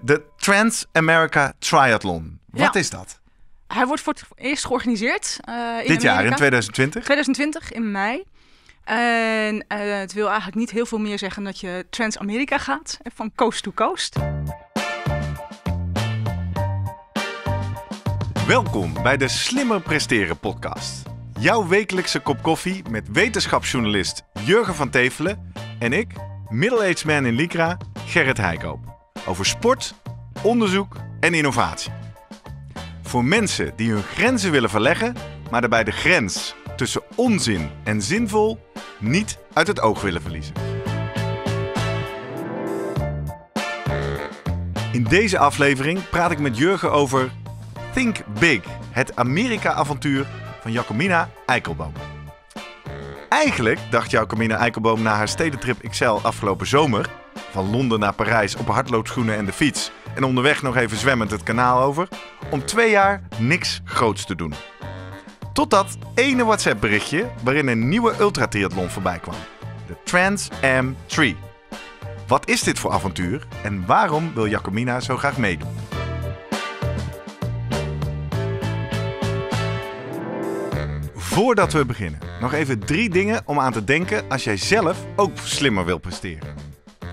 De Trans America Triathlon. Wat is dat? Hij wordt voor het eerst georganiseerd. Eh, in Dit jaar, in 2020? 2020, in mei. En eh, het wil eigenlijk niet heel veel meer zeggen dat je Trans-Amerika gaat, van coast to coast. Welkom bij de Slimmer Presteren podcast. Jouw wekelijkse kop koffie met wetenschapsjournalist Jurgen van Tevelen en ik, middle-aged man in Lycra, Gerrit Heikoop over sport, onderzoek en innovatie. Voor mensen die hun grenzen willen verleggen, maar daarbij de grens tussen onzin en zinvol niet uit het oog willen verliezen. In deze aflevering praat ik met Jurgen over Think Big, het Amerika-avontuur van Jacomina Eikelboom. Eigenlijk dacht Jacomina Eikelboom na haar stedentrip Excel afgelopen zomer van Londen naar Parijs op hardloopschoenen en de fiets. En onderweg nog even zwemmend het kanaal over. Om twee jaar niks groots te doen. Tot dat ene WhatsApp berichtje waarin een nieuwe ultratriathlon voorbij kwam. De Trans Am 3. Wat is dit voor avontuur en waarom wil Jacomina zo graag meedoen? Voordat we beginnen, nog even drie dingen om aan te denken als jij zelf ook slimmer wil presteren.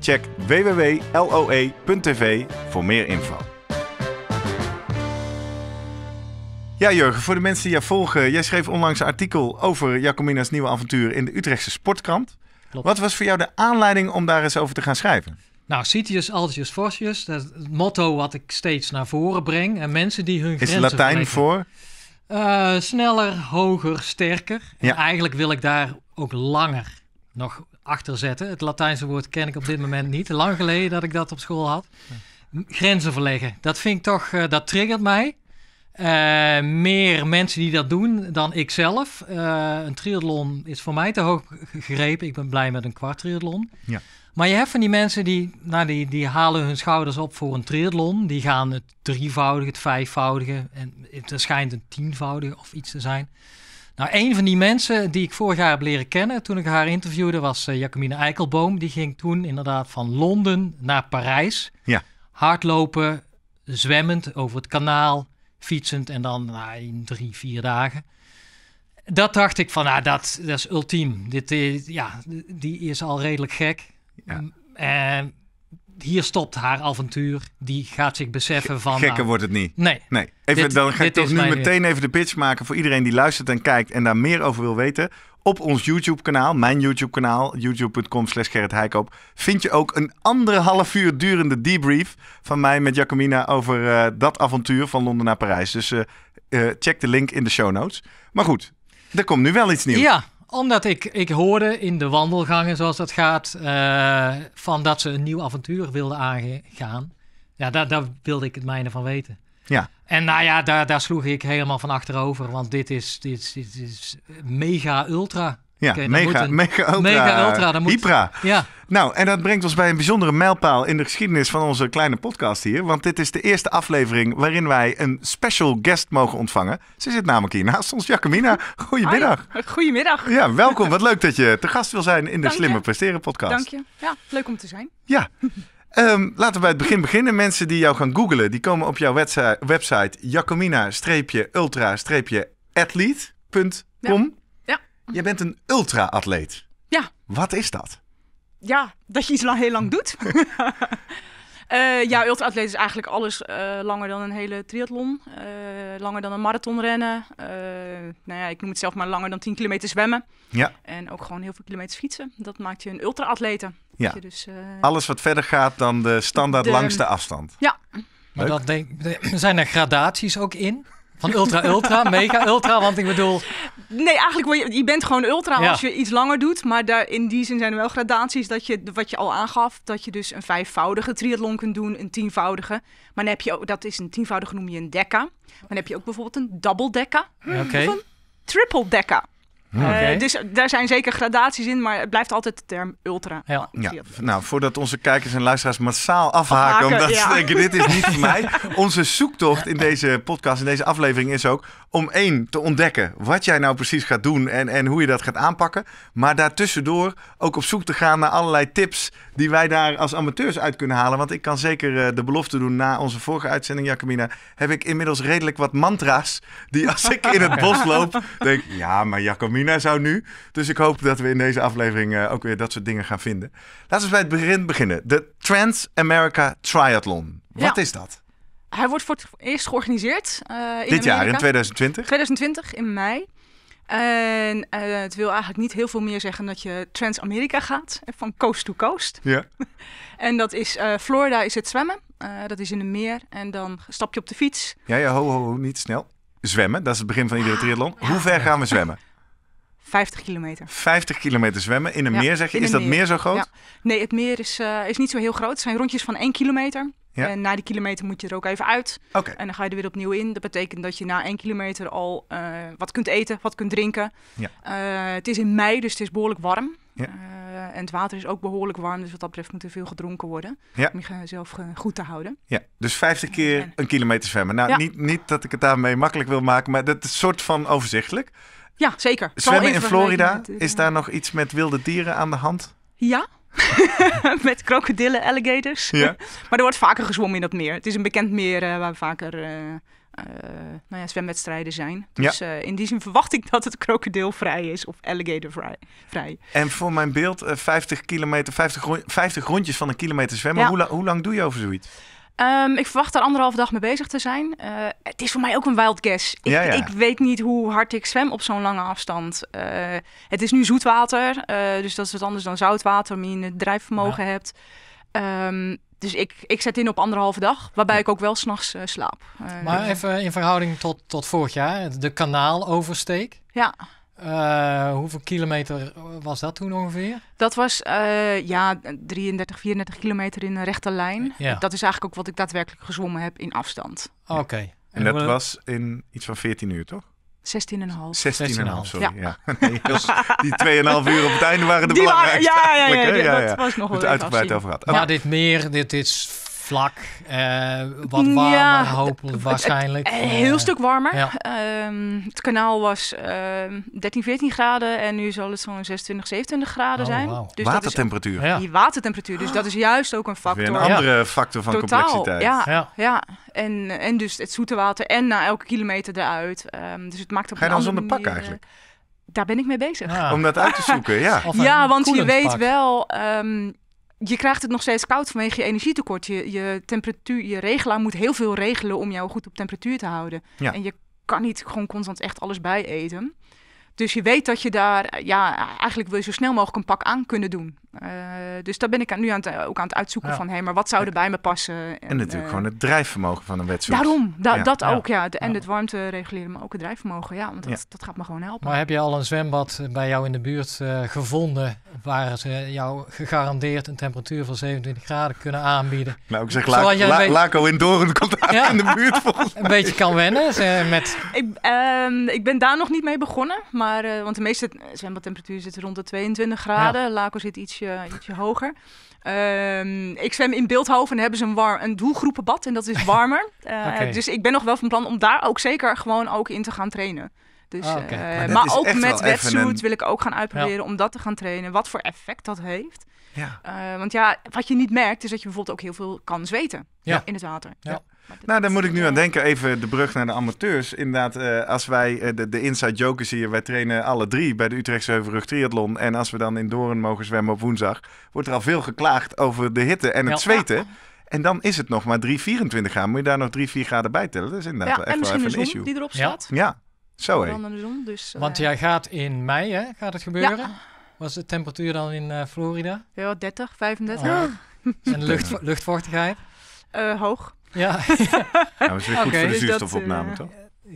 Check www.loe.tv voor meer info. Ja, Jurgen, voor de mensen die jou volgen, jij schreef onlangs een artikel over Jacomina's nieuwe avontuur in de Utrechtse Sportkrant. Wat was voor jou de aanleiding om daar eens over te gaan schrijven? Nou, Citius Altius Fortius, dat is het motto wat ik steeds naar voren breng. En mensen die hun is grenzen... Is Latijn voor? Eh, sneller, hoger, sterker. En eigenlijk wil ik daar ook langer nog achter zetten. Het Latijnse woord ken ik op dit moment niet. Lang geleden dat ik dat op school had. Grenzen verleggen. Dat vind ik toch, eh, dat triggert mij. Eh, meer mensen die dat doen dan ik zelf. Eh, een triathlon is voor mij te hoog gegrepen. Ik ben blij met een kwart triathlon. Ja. Maar je hebt van die mensen die, nou, die, die halen hun schouders op voor een triathlon. Die gaan het drievoudige, het vijfvoudige en het schijnt een tienvoudige of iets te zijn. Nou, een van die mensen die ik vorig jaar heb leren kennen toen ik haar interviewde was eh, Jacomine Eikelboom. Die ging toen inderdaad van Londen naar Parijs. Ja. Hardlopen, zwemmend over het kanaal, fietsend en dan nou, in drie, vier dagen. Dat dacht ik van, nou, dat, dat is ultiem. Dit, ja, die is al redelijk gek. Mm, en hier stopt haar avontuur. Die gaat zich beseffen van... Gekker nou, wordt het niet. Nee. nee. Even, dan ga ik toch nu meteen even de pitch maken voor iedereen die luistert en kijkt en daar meer over wil weten. Op ons YouTube-kanaal, mijn YouTube-kanaal, youtube.com slash Gerrit vind je ook een anderhalf uur durende debrief van mij met Jacomina over eh, dat avontuur van Londen naar Parijs. Dus eh, eh, check de link in de show notes. Maar goed, er komt nu wel iets nieuws. Ja, omdat ik, ik hoorde in de wandelgangen, zoals dat gaat, eh, van dat ze een nieuw avontuur wilden aangaan. Ja, daar, wilde ik het mijne van weten. Ja. En nou ja, daar, daar sloeg ik helemaal van achterover, want dit is, dit, is, dit is mega ultra. Ja, okay, mega, een... mega ultra. Mega moet... Hypra. Ja. Nou, en dat brengt ons bij een bijzondere mijlpaal in de geschiedenis van onze kleine podcast hier. Want dit is de eerste aflevering waarin wij een special guest mogen ontvangen. Ze zit namelijk hier naast ons, Jacomina. Goedemiddag. Goedemiddag. Ja, welkom. Wat leuk dat je te gast wil zijn in de Slimme Presteren podcast. Dank je. Ja, leuk om te zijn. Ja. Ehm, laten we bij het begin beginnen. Mensen die jou gaan googlen, die komen op jouw website jacomina-ultra-athlete.com. Je bent een ultra-atleet. Ja. Wat is dat? Ja, dat je iets lang, heel lang doet. Uh, ja, ultraatleet is eigenlijk alles eh, langer dan een hele triathlon. Eh, langer dan een marathon rennen. nou ja, ik noem het zelf maar langer dan 10 kilometer zwemmen. Ja. En ook gewoon heel veel kilometers fietsen. Dat maakt je een ultra-atleet. Ja. Dus, alles wat verder gaat dan de standaard langste afstand. Ja. Maar dat denk, zijn er gradaties ook in? Van ultra, ultra, mega, ultra, want ik bedoel... Nee, eigenlijk, je, je bent gewoon ultra als je iets langer doet. Maar daar, in die zin zijn er wel gradaties dat je, wat je al aangaf, dat je dus een vijfvoudige triathlon kunt doen, een tienvoudige. Maar dan heb je ook, dat is een tienvoudige noem je een deca. Maar dan heb je ook bijvoorbeeld een double deca. Of een triple deca. Ah, eh, dus daar zijn zeker gradaties in, maar het blijft altijd de term ultra. Ja. Nou, voordat onze kijkers en luisteraars massaal afhaken, afhaken omdat ze denken dit is niet voor mij. Onze zoektocht in deze podcast, in deze aflevering is ook om één te ontdekken wat jij nou precies gaat doen en, en hoe je dat gaat aanpakken. Maar daartussendoor ook op zoek te gaan naar allerlei tips die wij daar als amateurs uit kunnen halen. Want ik kan zeker eh, de belofte doen na onze vorige uitzending, Jacomina. Heb ik inmiddels redelijk wat mantra's. Die als ik in het bos loop, denk ja, maar Jacomina zou nu. Dus ik hoop dat we in deze aflevering eh, ook weer dat soort dingen gaan vinden. Laten we bij het begin beginnen. De Trans-America Triathlon. Wat is dat? Hij wordt voor het eerst georganiseerd. Eh, in Dit jaar, in 2020? 2020, in mei. En eh, het wil eigenlijk niet heel veel meer zeggen dat je Trans-Amerika gaat, eh, van coast to coast. Ja. en dat is, eh, Florida is het zwemmen, dat is in een meer en dan stap je op de fiets. Ja, ja, ho, ho, niet snel. Zwemmen, dat is het begin van iedere ah, triathlon. Hoe ver gaan we zwemmen? 50 kilometer. 50 kilometer zwemmen in een meer, zeg je? Is dat meer. zo groot? Ja. Nee, het meer is, is niet zo heel groot. Het zijn rondjes van 1 kilometer. En na die kilometer moet je er ook even uit. En dan ga je er weer opnieuw in. Dat betekent dat je na één kilometer al eh, wat kunt eten, wat kunt drinken. Ja. Eh, het is in mei, dus het is behoorlijk warm. Eh, en het water is ook behoorlijk warm, dus wat dat betreft moet er veel gedronken worden. Om jezelf goed te houden. Ja, dus 50 keer een kilometer zwemmen. Nou, niet, niet dat ik het daarmee makkelijk wil maken, maar dat is een soort van overzichtelijk. Ja, zeker. Zwemmen in Florida, is daar nog iets met wilde dieren aan de hand? Ja, met krokodillen, alligators. Ja. maar er wordt vaker gezwommen in dat meer. Het is een bekend meer eh, waar vaker uh, nou ja, zwemwedstrijden zijn. Dus in die zin verwacht ik dat het krokodilvrij is of alligator vrij. En voor mijn beeld, 50 kilometer, 50, 50, rondjes van een kilometer zwemmen. hoe lang doe je over zoiets? Ehm, ik verwacht er anderhalf dag mee bezig te zijn. Eh, het is voor mij ook een wild guess. Ik, ik weet niet hoe hard ik zwem op zo'n lange afstand. Eh, het is nu zoetwater, uh, dus dat is wat anders dan zoutwater, omdat je het drijfvermogen hebt. Ehm, dus ik, ik zet in op anderhalve dag, waarbij ik ook wel s'nachts slaap. maar dus- even in verhouding tot, tot vorig jaar, de kanaaloversteek. Ja. Eh, hoeveel kilometer was dat toen ongeveer? Dat was eh, ja, 33, 34 kilometer in een rechte lijn. Eh, ja. Dat is eigenlijk ook wat ik daadwerkelijk gezwommen heb in afstand. Oké. En, dat was in iets van 14 uur, toch? 16,5. 16,5, sorry. Ja. ja. die 2,5 uur op het einde waren de die belangrijkste. Waren, ja, ja, ja, dat was nog wel het uitgebreid over gehad. Maar, maar dit meer, dit is vlak, eh, wat warmer hopelijk waarschijnlijk. Eh, eh, heel stuk warmer. Ehm, het kanaal was 13, ehm, 14 graden en nu zal het zo'n 26, 27 graden oh, zijn. Wow. Dus watertemperatuur. Dat is, ja. Die watertemperatuur, dus dat is juist ook een factor. een andere factor van complexiteit. Ja, ja. En, en dus het zoete water en na elke kilometer eruit. Ehm, dus het maakt op Ga je dan zonder pak eigenlijk? Daar ben ik mee bezig. Om dat uit te zoeken, ja. ja, want je weet wel je krijgt het nog steeds koud vanwege je energietekort. Je, je temperatuur, je regelaar moet heel veel regelen om jou goed op temperatuur te houden. En je kan niet gewoon constant echt alles bijeten. Dus je weet dat je daar, eh, ja, eigenlijk wil je zo snel mogelijk een pak aan kunnen doen. Eh, dus daar ben ik nu aan eh, ook aan het uitzoeken van, hé, maar wat zou er bij me passen? En, natuurlijk gewoon het drijfvermogen van een wedstrijd. Daarom, dat ook, ja. De, en het warmte reguleren, maar ook het drijfvermogen, ja, want dat, dat gaat me gewoon helpen. Maar heb je al een zwembad bij jou in de buurt gevonden waar ze jou gegarandeerd een temperatuur van 27 graden kunnen aanbieden? Nou, ik zeg, La La Laco in Doorn komt aan in de buurt volgens Een beetje kan wennen met... Ik, ehm, ik ben daar nog niet mee begonnen, maar maar, eh, want de meeste zwembadtemperatuur zit rond de 22 graden. Ja. Laco zit ietsje, ietsje hoger. Ehm, ik zwem in Beeldhoven en hebben ze een, warm, een doelgroepenbad en dat is warmer. Eh, dus ik ben nog wel van plan om daar ook zeker gewoon ook in te gaan trainen. Dus, ah, eh, maar, ook met wetsuit wil ik ook gaan uitproberen om dat te gaan trainen. Wat voor effect dat heeft. Eh, want ja, wat je niet merkt is dat je bijvoorbeeld ook heel veel kan zweten in het water. Ja. Nou, daar moet ik nu aan denken. Even de brug naar de amateurs. Inderdaad, eh, als wij eh, de, de inside jokers hier, wij trainen alle drie bij de Utrechtse Heuvelrug Triathlon. En als we dan in Doorn mogen zwemmen op woensdag, wordt er al veel geklaagd over de hitte en het zweten. En dan is het nog maar 3-24 graden. Moet je daar nog 3, 4 graden bij tellen? Dat is inderdaad wel echt wel even een issue. die erop staat. Ja, zo hé. Dus, Want jij gaat in mei, hè? Gaat het gebeuren? was de temperatuur dan in eh, Florida? Ja, 30, 35. Ah. En lucht, luchtvochtigheid? Eh, hoog. Ja. ja maar is goed voor de dus zuurstofopname, eh, toch?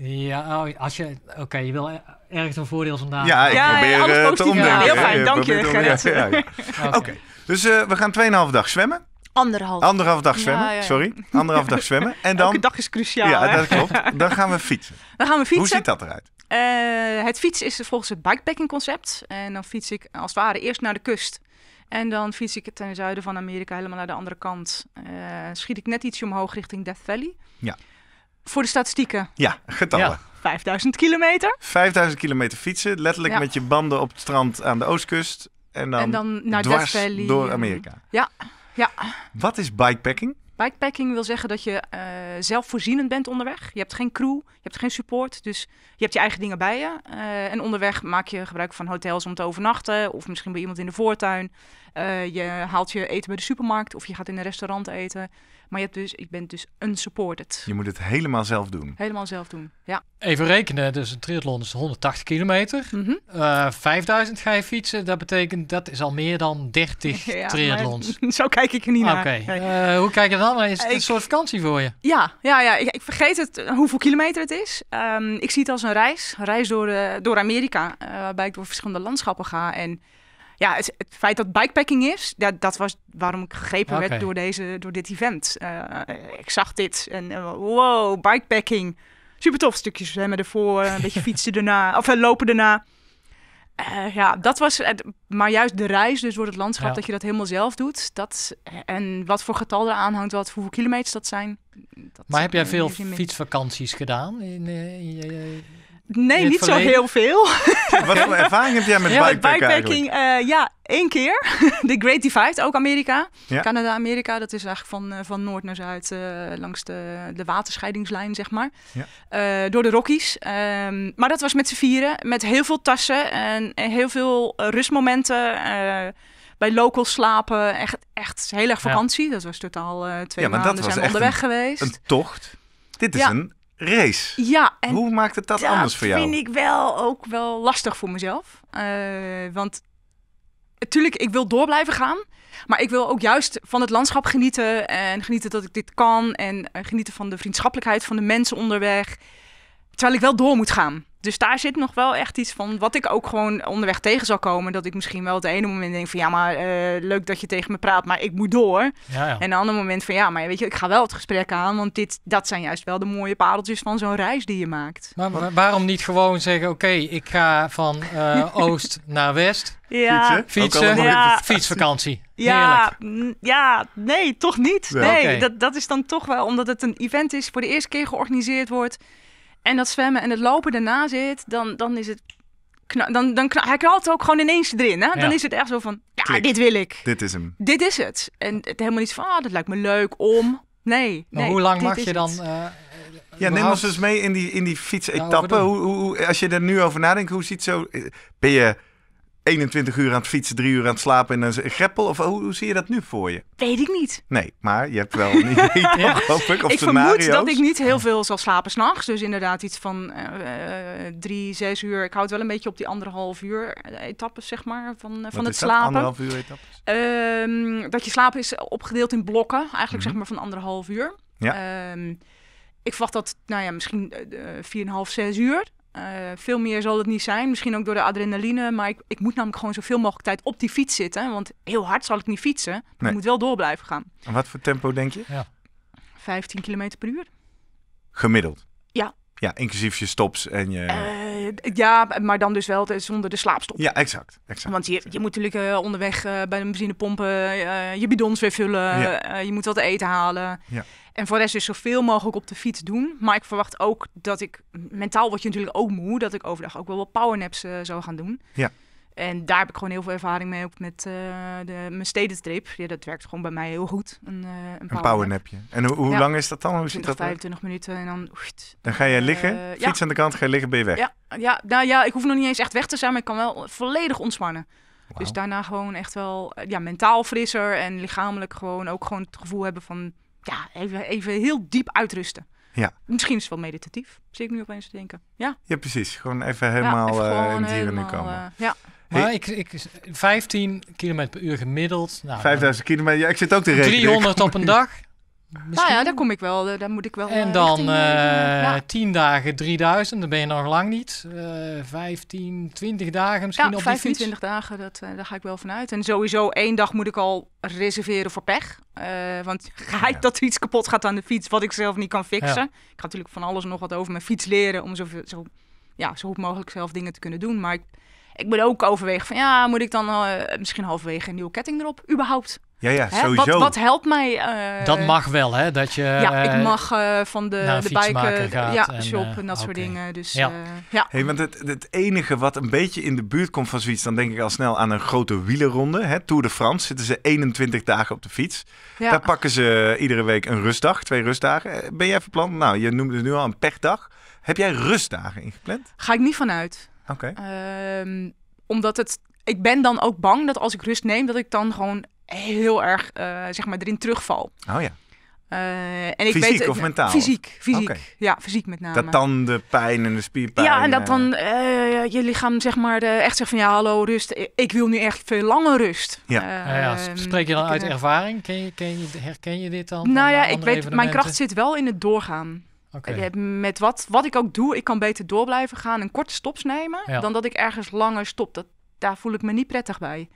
Ja, oh, als je... Oké, je wil ergens een voordeel vandaan. Ja, ik ja, probeer ja, te omdenken. heel fijn, dank je. Oké, dus we gaan 2,5 dag zwemmen. Anderhalf. Anderhalf dag zwemmen, sorry. Anderhalf dag zwemmen. En dan, Elke dag is cruciaal. Ja, dat klopt. Dan gaan we fietsen. Dan gaan we fietsen. Hoe ziet dat eruit? Eh, het fietsen is volgens het bikepacking concept. En dan fiets ik als het ware eerst naar de kust. En dan fiets ik ten zuiden van Amerika helemaal naar de andere kant. Eh, schiet ik net ietsje omhoog richting Death Valley. Ja. Voor de statistieken. Ja, getallen. 5000 kilometer. 5000 kilometer fietsen, letterlijk met je banden op het strand aan de oostkust. En dan, en dan naar Death Valley. door Amerika. Ja, ja. Wat is bikepacking? Bikepacking wil zeggen dat je eh, zelfvoorzienend bent onderweg. Je hebt geen crew, je hebt geen support. Dus je hebt je eigen dingen bij je. Eh, en onderweg maak je gebruik van hotels om te overnachten. Of misschien bij iemand in de voortuin. Eh, je haalt je eten bij de supermarkt. Of je gaat in een restaurant eten. Maar je, hebt dus, je bent dus unsupported. Je moet het helemaal zelf doen. Helemaal zelf doen, ja. Even rekenen, dus een triathlon is 180 kilometer. Mm 5000 ga je fietsen. Dat betekent, dat is al meer dan 30 ja, triathlons. Maar, zo kijk ik er niet ah, naar. Oké, hoe kijk je dan? is het een soort vakantie voor je? Ja, ja, ja ik, ik vergeet het, eh, hoeveel kilometer het is. Ehm, ik zie het als een reis. Een reis door, eh, door Amerika, eh, waarbij ik door verschillende landschappen ga. En ja, het, feit dat bikepacking is, dat, dat was waarom ik gegrepen werd door, deze, door dit event. ik zag dit en wow, bikepacking. Super tof, stukjes met ervoor, een beetje fietsen erna, of lopen erna. Eh, ja, dat was. Het, maar juist de reis, dus door het landschap, dat je dat helemaal zelf doet. Dat, en wat voor getal er aanhangt, wat, hoeveel kilometers dat zijn. Dat maar heb jij veel fietsvakanties gedaan in, eh, in, in Nee, niet zo heel veel. Wat voor ervaring heb jij met ja, bikepacking? Eh, ja, één keer. de Great Divide, ook Amerika. Canada-Amerika, dat is eigenlijk van, eh, van noord naar zuid eh, langs de, de waterscheidingslijn, zeg maar. Ja. door de Rockies. Ehm, maar dat was met z'n vieren, met heel veel tassen en, heel veel rustmomenten bij locals slapen. Echt, echt heel erg vakantie. Dat was totaal twee maanden zijn onderweg een, geweest. Een tocht. Dit is een race. Ja. En Hoe maakt het dat, anders voor jou? Dat vind ik wel ook wel lastig voor mezelf. Eh, want natuurlijk, ik wil door blijven gaan. Maar ik wil ook juist van het landschap genieten. En genieten dat ik dit kan. En eh, genieten van de vriendschappelijkheid van de mensen onderweg. Terwijl ik wel door moet gaan. Dus daar zit nog wel echt iets van wat ik ook gewoon onderweg tegen zal komen. Dat ik misschien wel het ene moment denk van ja, maar eh, leuk dat je tegen me praat, maar ik moet door. Ja, ja. En een ander moment van ja, maar weet je, ik ga wel het gesprek aan. Want dit, dat zijn juist wel de mooie pareltjes van zo'n reis die je maakt. Maar, waarom niet gewoon zeggen oké, ik ga van eh, oost naar west. Ja. Fietsen? ja. fietsvakantie. Ja, ja, nee, toch niet. Nee, dat, dat is dan toch wel omdat het een event is, voor de eerste keer georganiseerd wordt en dat zwemmen en het lopen daarna zit, dan, dan is het. Dan, dan hij knalt ook gewoon ineens erin. Hè? Dan is het echt zo van: ja, dit wil ik. Dit is hem. Dit is het. En het helemaal niet van: ah, dat lijkt me leuk om. Nee. Maar hoe lang mag je dan. Eh, ja, neem ons eens mee in die, in die fietsetappe. Nou, hoe, hoe, als je er nu over nadenkt, hoe ziet zo. Eh, ben je 21 uur aan het fietsen, 3 uur aan het slapen en een greppel? Of hoe, zie je dat nu voor je? Weet ik niet. Nee, maar je hebt wel een idee, ja. hoop ik, of ik vermoed dat ik niet heel veel zal slapen s'nachts. Dus inderdaad iets van uh, drie, zes uur. Ik houd wel een beetje op die anderhalf uur eh, etappes, zeg maar, van, van het slapen. anderhalf uur etappes? Ehm, dat je slapen is opgedeeld in blokken, eigenlijk mhm. zeg maar van anderhalf uur. Ja. Ehm, ik verwacht dat, nou ja, misschien 4,5, uh, 6 uur. Eh, veel meer zal het niet zijn. Misschien ook door de adrenaline. Maar ik, ik, moet namelijk gewoon zoveel mogelijk tijd op die fiets zitten. Want heel hard zal ik niet fietsen. Maar Ik moet wel door blijven gaan. En wat voor tempo denk je? Ja. 15 km per uur. Gemiddeld? Ja. Ja, inclusief je stops en je... Eh, eh, ja, maar dan dus wel zonder de slaapstop. Ja, exact. exact Want je, je moet natuurlijk eh, onderweg eh, bij de benzinepompen je bidons weer vullen. Ja. je moet wat eten halen. Ja. En voor de rest dus zoveel mogelijk op de fiets doen. Maar ik verwacht ook dat ik... Mentaal word je natuurlijk ook moe. Dat ik overdag ook wel wat powernaps zou gaan doen. Ja. En daar heb ik gewoon heel veel ervaring mee, ook met eh, de, mijn stedentrip. Ja, dat werkt gewoon bij mij heel goed. Een, eh, een, powernapje. En hoe lang is dat dan? Hoe 20, dat 25 minuten en dan... Dan ga je eh, liggen, fiets aan de kant, ga je liggen, ben je weg. Ja, ja, nou ja, ik hoef nog niet eens echt weg te zijn, maar ik kan wel volledig ontspannen. Dus daarna gewoon echt wel ja, mentaal frisser en lichamelijk gewoon ook gewoon het gevoel hebben van... Ja, even, even heel diep uitrusten. Ja. Misschien is het wel meditatief, zie ik nu opeens te denken. Ja, ja precies. Gewoon even helemaal even gewoon in het hier komen. ja. Maar ik, ik, 15 km per uur gemiddeld. Nou, 5000 km, ja, ik zit ook te rekenen. 300 op een dag. Misschien? Nou ja, daar kom ik wel, eh, daar moet ik wel. En eh, dan eh, tien 10 dagen 3000, dan ben je nog lang niet. Uh, 15, 20 dagen misschien ja, op 25 die fiets. dagen, dat, daar ga ik wel vanuit. En sowieso één dag moet ik al reserveren voor pech. want ga ik dat iets kapot gaat aan de fiets, wat ik zelf niet kan fixen. Ik ga natuurlijk van alles nog wat over mijn fiets leren om zo, zo, ja, zo goed mogelijk zelf dingen te kunnen doen. Maar ik, ik ben ook overwegen van ja, moet ik dan eh, misschien halverwege een nieuwe ketting erop, überhaupt? Ja, ja, sowieso. Wat, wat, helpt mij? Eh, dat mag wel, hè? Dat je, ja, ik eh, mag van de, de bike shop en dat soort dingen. Dus, ja. ja. Hey, want het, het enige wat een beetje in de buurt komt van zoiets, dan denk ik al snel aan een grote wielerronde. Hè? Tour de France zitten ze 21 dagen op de fiets. Ja. Daar pakken ze iedere week een rustdag, twee rustdagen. Ben jij van Nou, je noemde nu al een pechdag. Heb jij rustdagen ingepland? Ga ik niet vanuit. Oké. Ehm, omdat het, ik ben dan ook bang dat als ik rust neem, dat ik dan gewoon heel erg, eh, zeg maar, erin terugval. Oh ja. Eh, en fysiek ik weet, of mentaal? Fysiek, fysiek. Ja, fysiek met name. Dat dan de pijn en de spierpijn. Ja, en dat eh, dan je lichaam zeg maar echt zegt van ja, hallo, rust. Ik wil nu echt veel langer rust. Ja. Ehm, nou ja, Spreek je dan uit ervaring? Ken ken je, herken je dit dan? Nou ja, ik weet, mijn kracht zit wel in het doorgaan. Eh, met wat, wat ik ook doe, ik kan beter door blijven gaan en korte stops nemen dan dat ik ergens langer stop. Dat, daar voel ik me niet prettig bij.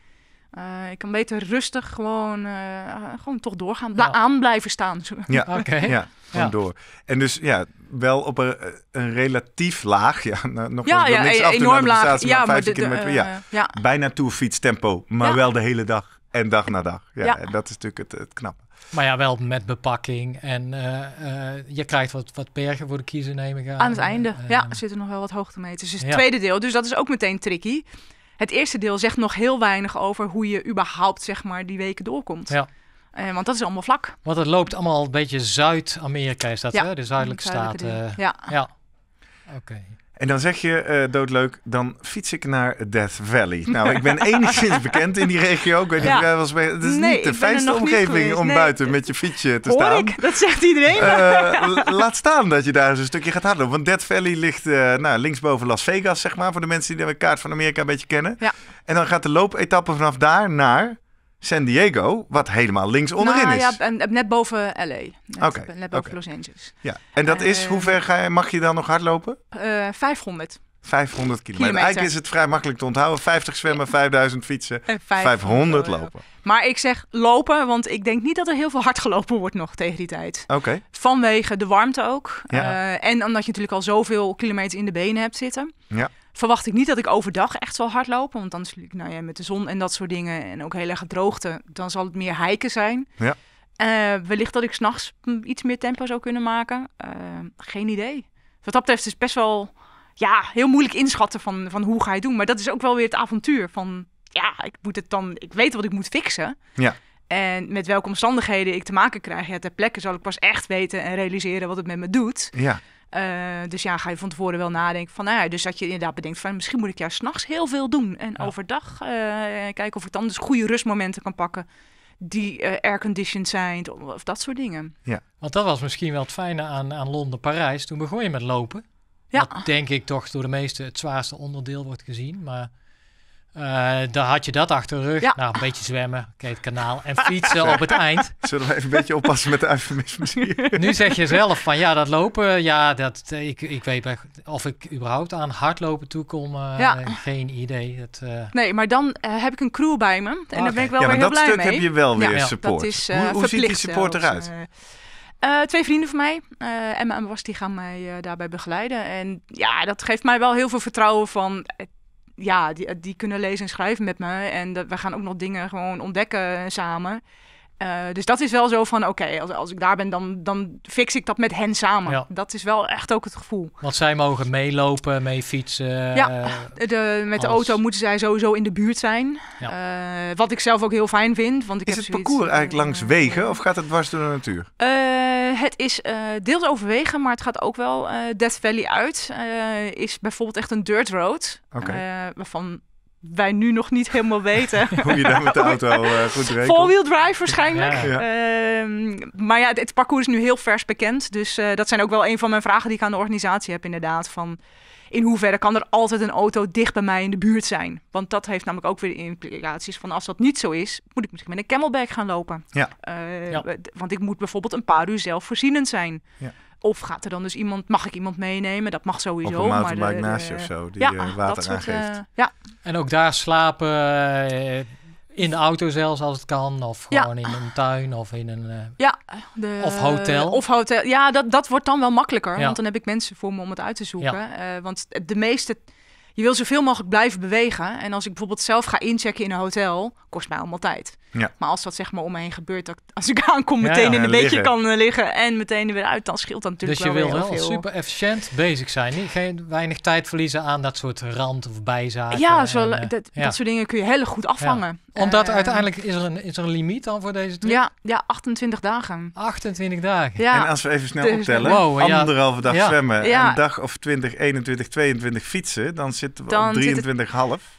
Eh, ik kan beter rustig gewoon, eh, ah, gewoon toch doorgaan. Bla Aan blijven staan. Ja, oké. Ja, door. En dus ja, wel op een, een relatief laag. Ja, nou, nog ja, niks e- af enorm laag. ja, maar de, ja. Bijna toe fietstempo, maar wel de hele dag en dag na dag. Ja, En dat is natuurlijk het, het maar ja, wel met bepakking. En eh, eh, je krijgt wat, wat bergen voor de kiezer, nemen. aan. Aan het einde, eh, ja, er zitten nog wel wat hoogtemeters. Dus het tweede deel, dus dat is ook meteen tricky. Het eerste deel zegt nog heel weinig over hoe je überhaupt, zeg maar, die weken doorkomt. Ja. want dat is allemaal vlak. Want het loopt allemaal een beetje Zuid-Amerika is dat, hè? De zuidelijke staten. Uh, ja. ja. Oké. En dan zeg je, eh, doodleuk, dan fiets ik naar Death Valley. Nou, ik ben enigszins bekend in die regio. Ik weet niet, ja. was het is niet de fijnste omgeving om buiten met je fietsje te Hoor staan. Ik, dat zegt iedereen. Uh, laat staan dat je daar eens een stukje gaat hardlopen. Want Death Valley ligt uh, nou, linksboven Las Vegas, zeg maar. Voor de mensen die de kaart van Amerika een beetje kennen. Ja. En dan gaat de loopetappe vanaf daar naar... San Diego, wat helemaal links onderin nou is. Ja, net boven LA. Net, net boven Los Angeles. Ja. En dat is, eh, hoe ver mag je dan nog hardlopen? Uh, 500. 500 kilometer. Eigenlijk is het vrij makkelijk te onthouden. 50 zwemmen, 5000 fietsen, 500, lopen. Maar ik zeg lopen, want ik denk niet dat er heel veel hard gelopen wordt nog tegen die tijd. Oké. Vanwege de warmte ook. Eh, en omdat je natuurlijk al zoveel kilometers in de benen hebt zitten. Ja verwacht ik niet dat ik overdag echt zal hardlopen. Want dan is ik nou ja, met de zon en dat soort dingen en ook heel erg droogte, dan zal het meer hiken zijn. Ja. Uh, wellicht dat ik s'nachts iets meer tempo zou kunnen maken. Eh, geen idee. Wat dat betreft is best wel ja, heel moeilijk inschatten van, van hoe ga je doen. Maar dat is ook wel weer het avontuur van ja, ik moet het dan, ik weet wat ik moet fixen. Ja. En met welke omstandigheden ik te maken krijg, ja, ter plekke zal ik pas echt weten en realiseren wat het met me doet. Ja. Eh, dus ja, ga je van tevoren wel nadenken van, nou ja, dus dat je inderdaad bedenkt van, misschien moet ik juist s'nachts heel veel doen. En overdag eh, kijken of ik dan dus goede rustmomenten kan pakken die eh, airconditioned zijn of, dat soort dingen. Ja. Want dat was misschien wel het fijne aan, aan Londen-Parijs. Toen begon je met lopen. Ja. denk ik toch door de meeste het zwaarste onderdeel wordt gezien, maar... Uh, dan had je dat achter de rug. Ja. Nou, een beetje zwemmen, kijk het kanaal en fietsen op het eind. Zullen we even een beetje oppassen met de eufemisme hier? Nu zeg je zelf van ja, dat lopen, ja, dat, ik, ik weet of ik überhaupt aan hardlopen toe kom. Eh, ja. Geen idee. Eh, nee, maar dan heb ik een crew bij me en dan ben ik wel weer heel blij mee. dat stuk heb je wel weer support. Dat is, hoe, hoe ziet die support eruit? twee vrienden van mij, Emma en Bas, die gaan mij daarbij begeleiden. En ja, dat geeft mij wel heel veel vertrouwen van ja, die, eh, die kunnen lezen en schrijven met me. En we gaan ook nog dingen gewoon ontdekken samen. Eh, dus dat is wel zo van, oké, als, als ik daar ben, dan, dan fix ik dat met hen samen. Dat is wel echt ook het gevoel. Want zij mogen meelopen, mee fietsen. Ja, eh, de, met de auto moeten zij sowieso in de buurt zijn. Eh, wat ik zelf ook heel fijn vind. Want ik is het parcours eigenlijk langs wegen of gaat het dwars door de natuur? het is deels over wegen, maar het gaat ook wel Death Valley uit. is bijvoorbeeld echt een dirt road. Okay. waarvan wij nu nog niet helemaal weten. Hoe je daar met de auto uh, goed reed. Four-wheel drive waarschijnlijk. Ehm, maar ja, het, parcours is nu heel vers bekend. Dus eh, dat zijn ook wel een van mijn vragen die ik aan de organisatie heb inderdaad. Van in hoeverre kan er altijd een auto dicht bij mij in de buurt zijn? Want dat heeft namelijk ook weer implicaties van als dat niet zo is, moet ik misschien met een camelback gaan lopen. Ja. Eh, want ik moet bijvoorbeeld een paar uur zelfvoorzienend zijn. Ja. Of gaat er dan dus iemand, mag ik iemand meenemen? Dat mag sowieso. Of een maar de, de, naast je of zo, die ja, eh, water aangeeft. Eh, ja. En ook daar slapen, eh, in de auto zelfs als het kan. Of gewoon in een tuin of in een... ja, de, of hotel. Of hotel. Ja, dat, dat wordt dan wel makkelijker. Ja. Want dan heb ik mensen voor me om het uit te zoeken. want de meeste je wil zoveel mogelijk blijven bewegen. En als ik bijvoorbeeld zelf ga inchecken in een hotel, kost mij allemaal tijd. Ja. Maar als dat zeg maar om me heen gebeurt, dat als ik aankom meteen in een beetje kan eh, liggen en meteen er weer uit, dan scheelt dat natuurlijk wel veel. Dus je wil wel super efficiënt bezig zijn. Niet, geen weinig tijd verliezen aan dat soort rand of bijzaken. Ja, zo, eh, dat, soort dingen kun je heel goed afvangen. Omdat eh, uiteindelijk is er, een, is er een limiet dan voor deze trip? Ja, ja 28 dagen. 28 dagen. En als we even snel dus, optellen, anderhalve dag zwemmen, een dag of 20, 21, 22 fietsen, dan zitten we op 23,5.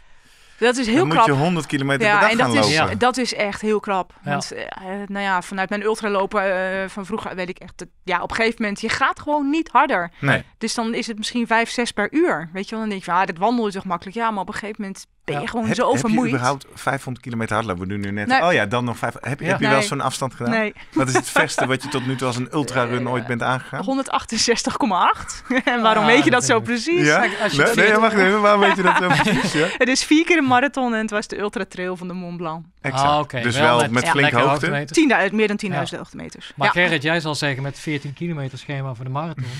Dat is heel krap. moet je 100 kilometer per dag dat gaan is, lopen. Ja. Dat is echt heel krap. Want eh, nou ja, vanuit mijn ultralopen eh, van vroeger weet ik echt... ja, op een gegeven moment, je gaat gewoon niet harder. Dus dan is het misschien 5, 6 per uur. Weet je wel, dan denk je van, ah, dat wandelen is toch makkelijk. Ja, maar op een gegeven moment ben je gewoon zo vermoeid. Heb je überhaupt 500 kilometer hardlopen? We doen nu net, oh ja, dan nog 5. Heb, je wel zo'n afstand gedaan? Nee. Wat is het verste wat je tot nu toe als een ultrarun eh, ooit bent aangegaan? 168,8. en waarom ah, weet je dat, zo precies? Ja? Nee, wacht even. Waarom weet je dat zo precies? Het is vier keer marathon en het was de ultra trail van de Mont Blanc. Exact. Ah, dus wel, met, met flink ja, hoogte. Tiende, meer dan 10.000 hoogtemeters. Maar Gerrit, jij zal zeggen met 14 kilometer schema voor de marathon...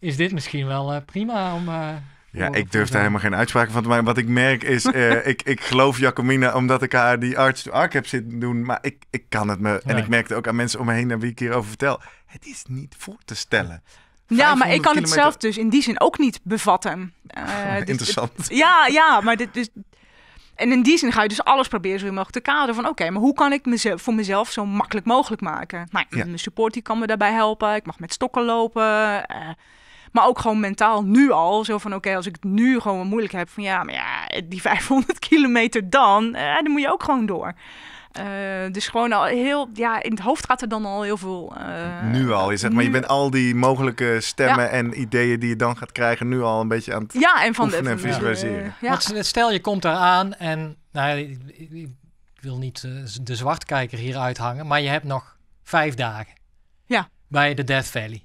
is dit misschien wel eh, prima om... Eh, ja, ik durf daar helemaal geen uitspraken van te maken. Wat ik merk is, eh, ik, ik geloof Jacomina omdat ik haar die arts to arc heb zitten doen. Maar ik, ik kan het me. En ik merkte ook aan mensen om me heen naar wie ik hierover vertel. Het is niet voor te stellen. Ja, maar ik kan het zelf dus in die zin ook niet bevatten. interessant. ja, ja, maar dit, dus, en in die zin ga je dus alles proberen zo mogelijk te kaderen. Van oké, maar hoe kan ik mezelf, voor mezelf zo makkelijk mogelijk maken? Nou, mijn support die kan me daarbij helpen. Ik mag met stokken lopen. Eh, maar ook gewoon mentaal nu al. Zo van oké, als ik het nu gewoon moeilijk heb. Van ja, maar ja, die 500 kilometer dan. Eh, dan moet je ook gewoon door. Eh, dus gewoon al heel, ja, in het hoofd gaat er dan al heel veel. Eh, nu al, je zegt maar, je bent al die mogelijke stemmen en ideeën die je dan gaat krijgen, nu al een beetje aan het ja, en van de, en visualiseren. Eh, stel je komt eraan en, nou, ik, wil niet de zwartkijker hier uithangen, maar je hebt nog vijf dagen ja. bij de Death Valley.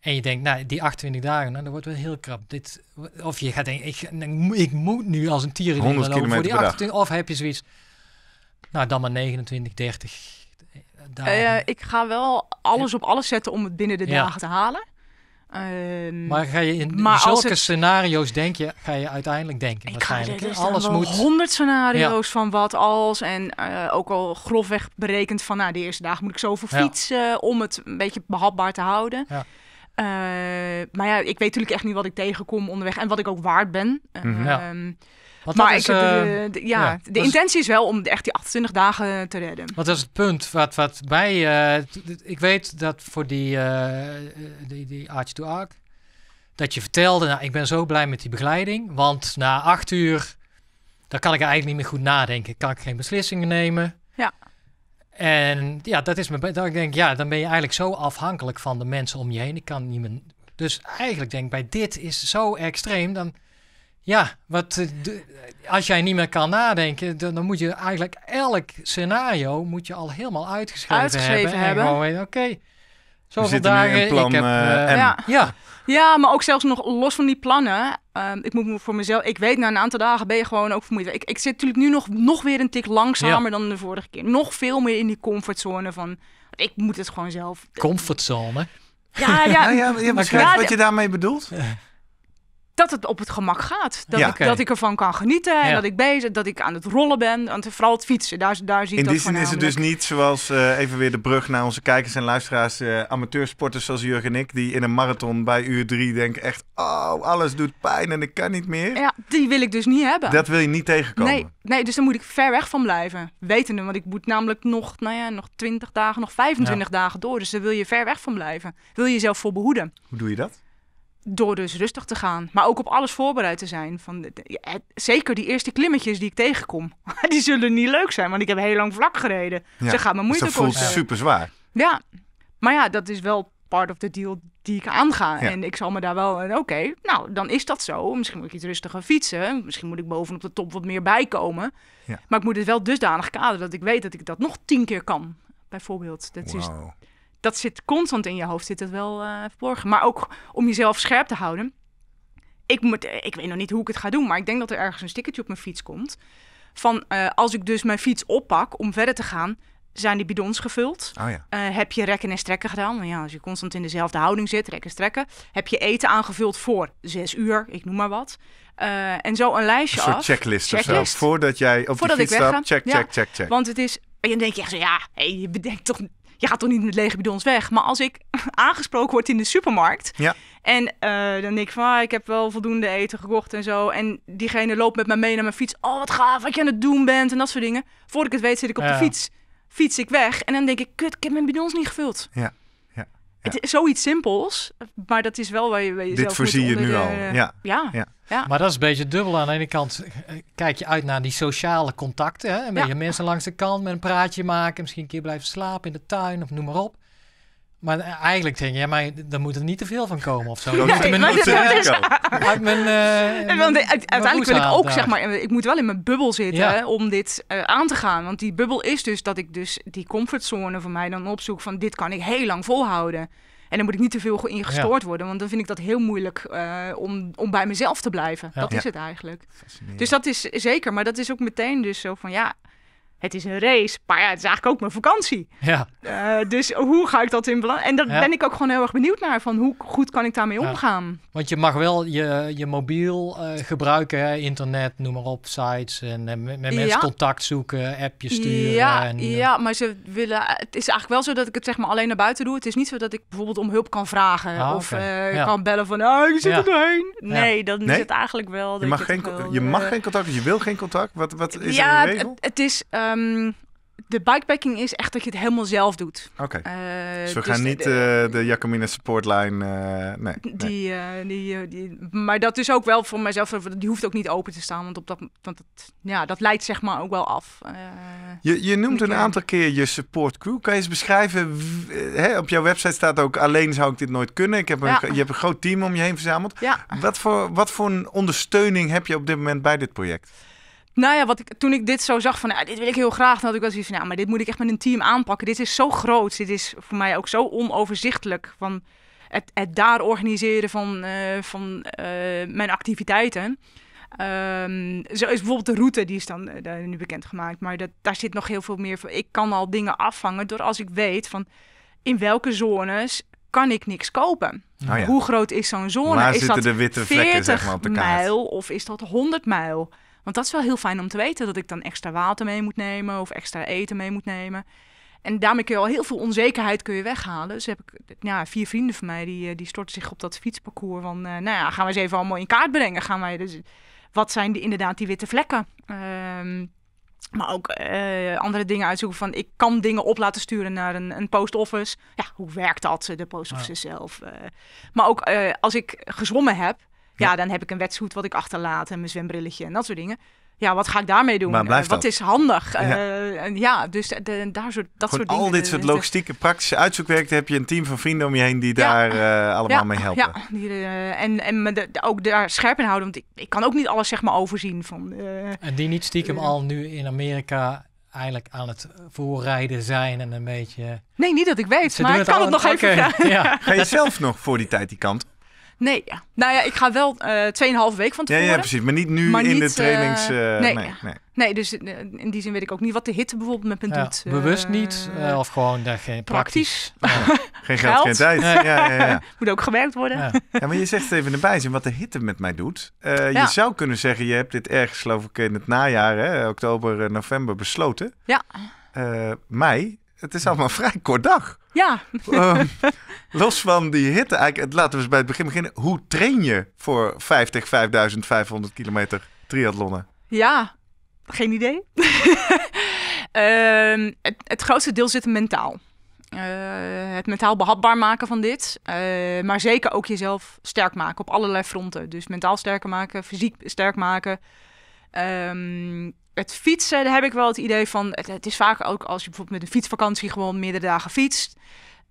En je denkt, nou, die 28 dagen, nou, dat wordt wel heel krap. Dit, of je gaat denken, ik, ik moet nu als een tieren lopen voor die 28. Of heb je zoiets, nou, dan maar 29, 30. Uh, ik ga wel alles op alles zetten om het binnen de ja. dagen te halen. Ehm, maar ga je in, zulke scenario's denk je, ga je uiteindelijk denken. Ik waarschijnlijk. Ga, er, er dus alles moet. Honderd scenario's van wat als. En eh, ook al grofweg berekend van nou, de eerste dag moet ik zoveel fietsen om het een beetje behapbaar te houden. Ja. Eh, maar ja, ik weet natuurlijk echt niet wat ik tegenkom onderweg en wat ik ook waard ben. Uh, ja. Want maar eh, de, ja, de intentie is wel om echt die 28 dagen te redden. Wat is het punt wat, wat bij... Eh, ik weet dat voor die, die, die Arch to Arc... dat je vertelde, nou, ik ben zo blij met die begeleiding... want na acht uur, dan kan ik eigenlijk niet meer goed nadenken. Kan ik geen beslissingen nemen... En ja, dat is me. Dan denk ik, ja, dan ben je eigenlijk zo afhankelijk van de mensen om je heen. Ik kan niet meer. Dus eigenlijk denk ik, bij dit is zo extreem. Dan, ja, wat, eh, als jij niet meer kan nadenken, dan, moet je eigenlijk elk scenario moet je al helemaal uitgeschreven, hebben. En oké. Zoveel dagen. In plan, ik heb, eh, eh, ja. ja. Ja, maar ook zelfs nog los van die plannen. Ehm, ik moet voor mezelf. Ik weet, na een aantal dagen ben je gewoon ook vermoeid. Ik, ik zit natuurlijk nu nog, nog weer een tik langzamer dan de vorige keer. Nog veel meer in die comfortzone van. Ik moet het gewoon zelf. Comfortzone? Ja, ja. ja, ja wat je daarmee bedoelt? dat het op het gemak gaat. Dat, ik, dat ik ervan kan genieten. En dat ik bezig, dat ik aan het rollen ben. Want vooral het fietsen, daar, daar zie ik In die zin is het dus niet zoals, eh, even weer de brug naar onze kijkers en luisteraars, eh, amateursporters zoals Jurgen en ik, die in een marathon bij uur drie denken echt, oh, alles doet pijn en ik kan niet meer. Ja, die wil ik dus niet hebben. Dat wil je niet tegenkomen. Nee, nee dus dan moet ik ver weg van blijven. Wetende, want ik moet namelijk nog, nou ja, nog 20 dagen, nog 25 dagen door. Dus daar wil je ver weg van blijven. Wil je jezelf voor behoeden. Hoe doe je dat? door dus rustig te gaan, maar ook op alles voorbereid te zijn. Van zeker die eerste klimmetjes die ik tegenkom, die zullen niet leuk zijn, want ik heb heel lang vlak gereden. Ze gaan me moeite dus dat voelt super zwaar. Ja, maar ja, dat is wel part of the deal die ik aanga. En ik zal me daar wel... Eh, oké, nou, dan is dat zo. Misschien moet ik iets rustiger fietsen. Misschien moet ik bovenop de top wat meer bijkomen. Ja. Maar ik moet het wel dusdanig kaderen dat ik weet dat ik dat nog tien keer kan. Bijvoorbeeld. Dat is dat zit constant in je hoofd, zit het wel uh, verborgen. Maar ook om jezelf scherp te houden. Ik, moet, ik weet nog niet hoe ik het ga doen, maar ik denk dat er ergens een stickertje op mijn fiets komt. Van eh, als ik dus mijn fiets oppak om verder te gaan, zijn die bidons gevuld? Oh, ja. Eh, heb je rekken en strekken gedaan? ja, als je constant in dezelfde houding zit, rekken en strekken. Heb je eten aangevuld voor zes uur, ik noem maar wat. en zo een lijstje een soort checklist, checklist. Voordat jij op Voordat de fiets check, check, check, check. Want het is, en dan denk je echt zo, ja, hey, je bedenkt toch je gaat toch niet met lege bidons weg? Maar als ik aangesproken word in de supermarkt... En eh, dan denk ik van, ah, ik heb wel voldoende eten gekocht en zo. En diegene loopt met mij mee naar mijn fiets. Oh, wat gaaf wat je aan het doen bent en dat soort dingen. Voordat ik het weet zit ik op de fiets. Fiets ik weg en dan denk ik, kut, ik heb mijn bidons niet gevuld. Ja zoiets simpels, maar dat is wel waar je, jezelf Dit voorzie je nu al. Ja. ja. Ja. Maar dat is een beetje dubbel. Aan de ene kant eh, kijk je uit naar die sociale contacten. Hè? Een beetje mensen langs de kant met een praatje maken. Misschien een keer blijven slapen in de tuin of noem maar op. Maar eigenlijk denk je, maar er moet er niet te veel van komen of zo. Nee, moet nee, mijn, dus, uit mijn, uh, mijn. want, eh, uiteindelijk wil ik ook, zeg maar, ik moet wel in mijn bubbel zitten om dit eh, aan te gaan. Want die bubbel is dus dat ik dus die comfortzone van mij dan opzoek van dit kan ik heel lang volhouden. En dan moet ik niet te veel ingestoord worden, want dan vind ik dat heel moeilijk om, om bij mezelf te blijven. Dat is het eigenlijk. Dus dat is zeker, maar dat is ook meteen dus zo van ja het is een race, maar ja, het is eigenlijk ook mijn vakantie. Ja. Eh, dus hoe ga ik dat in belang? En daar ben ik ook gewoon heel erg benieuwd naar, van hoe goed kan ik daarmee omgaan? Want je mag wel je, je mobiel eh, gebruiken, internet, noem maar op, sites en, eh, met, mensen contact zoeken, appjes sturen. Ja, en, ja, maar ze willen, het is eigenlijk wel zo dat ik het zeg maar alleen naar buiten doe. Het is niet zo dat ik bijvoorbeeld om hulp kan vragen ah, of kan bellen van, oh, ik zit er Nee, dat is het eigenlijk wel. Dat je mag, geen, contact. je mag geen contact, je wil geen contact. Wat, wat is ja, er regel? Het, het is... Ehm, Ehm, de bikepacking is echt dat je het helemaal zelf doet. Oké. Eh, dus we dus gaan niet de, uh, de Jacomina Supportline. Eh, nee. Die, die, die, maar dat is ook wel voor mijzelf. Die hoeft ook niet open te staan, want op dat, want dat, ja, dat leidt zeg maar ook wel af. je, je noemt een aantal keer je support crew. Kan je eens beschrijven? Hè, op jouw website staat ook alleen zou ik dit nooit kunnen. Ik heb een, Je hebt een groot team om je heen verzameld. Ja. Wat voor wat voor een ondersteuning heb je op dit moment bij dit project? Nou ja, wat ik, toen ik dit zo zag van, ja, nou, dit wil ik heel graag. Dan had ik wel zoiets van, ja, nou, maar dit moet ik echt met een team aanpakken. Dit is zo groot. Dit is voor mij ook zo onoverzichtelijk. Van het, het daar organiseren van, eh, van eh, mijn activiteiten. Ehm, zo is bijvoorbeeld de route, die is dan nu eh, nu bekendgemaakt. Maar daar zit nog heel veel meer van. Ik kan al dingen afvangen door als ik weet van in welke zones kan ik niks kopen. Oh Hoe groot is zo'n zone? is zitten dat de witte vlekken, mijl of is dat 100 mijl? Want dat is wel heel fijn om te weten dat ik dan extra water mee moet nemen of extra eten mee moet nemen. En daarmee kun je al heel veel onzekerheid kun je weghalen. Dus heb ik ja, vier vrienden van mij die, eh, die storten zich op dat fietsparcours van, eh, nou ja, gaan we eens even allemaal in kaart brengen. Gaan wij dus, wat zijn inderdaad die witte vlekken? Ehm, maar ook eh, andere dingen uitzoeken van ik kan dingen op laten sturen naar een, een post office. Ja, hoe werkt dat, de post office zelf? maar ook als ik gezwommen heb, ja, dan heb ik een wetshoed wat ik achterlaat en mijn zwembrilletje en dat soort dingen. Ja, wat ga ik daarmee doen? Maar eh, wat dat? is handig? Eh, ja, ja dus daar dat soort dingen. Al dit soort eh, dus logistieke, praktische uitzoekwerk heb je een team van vrienden om je heen die daar allemaal mee helpen. Ja, die, en, en me ook daar scherp in houden, want ik, ik, kan ook niet alles zeg maar overzien. Van, en die niet stiekem al nu in Amerika eigenlijk aan het voorrijden zijn en een beetje... Nee, niet dat ik weet, maar ik kan het nog even... Ja. Ga je zelf nog voor die tijd die kant Nee, ja. nou ja, ik ga wel uh, eh, 2,5 week van tevoren. Ja, ja, precies. Maar niet nu in de eh, trainings... Eh, nee, nee, nee, dus in die zin weet ik ook niet wat de hitte bijvoorbeeld met me doet. Bewust niet of gewoon geen praktisch. geen geld, geen tijd. Ja, Moet ook gewerkt worden. Ja. maar je zegt even erbij: bijzin wat de hitte met mij doet. je zou kunnen zeggen, je hebt dit ergens geloof ik in het najaar, hè, oktober, november besloten. Ja. mei, het is allemaal vrij kort dag. Ja. Ehm, los van die hitte, eigenlijk, laten we eens bij het begin beginnen. Hoe train je voor 50, 5500 kilometer triathlonnen? Ja, geen idee. Ehm, het, het, grootste deel zit mentaal. Eh, het mentaal behapbaar maken van dit. Eh, maar zeker ook jezelf sterk maken op allerlei fronten. Dus mentaal sterker maken, fysiek sterk maken. Ehm, het fietsen, daar heb ik wel het idee van. Het, het, is vaak ook als je bijvoorbeeld met een fietsvakantie gewoon meerdere dagen fietst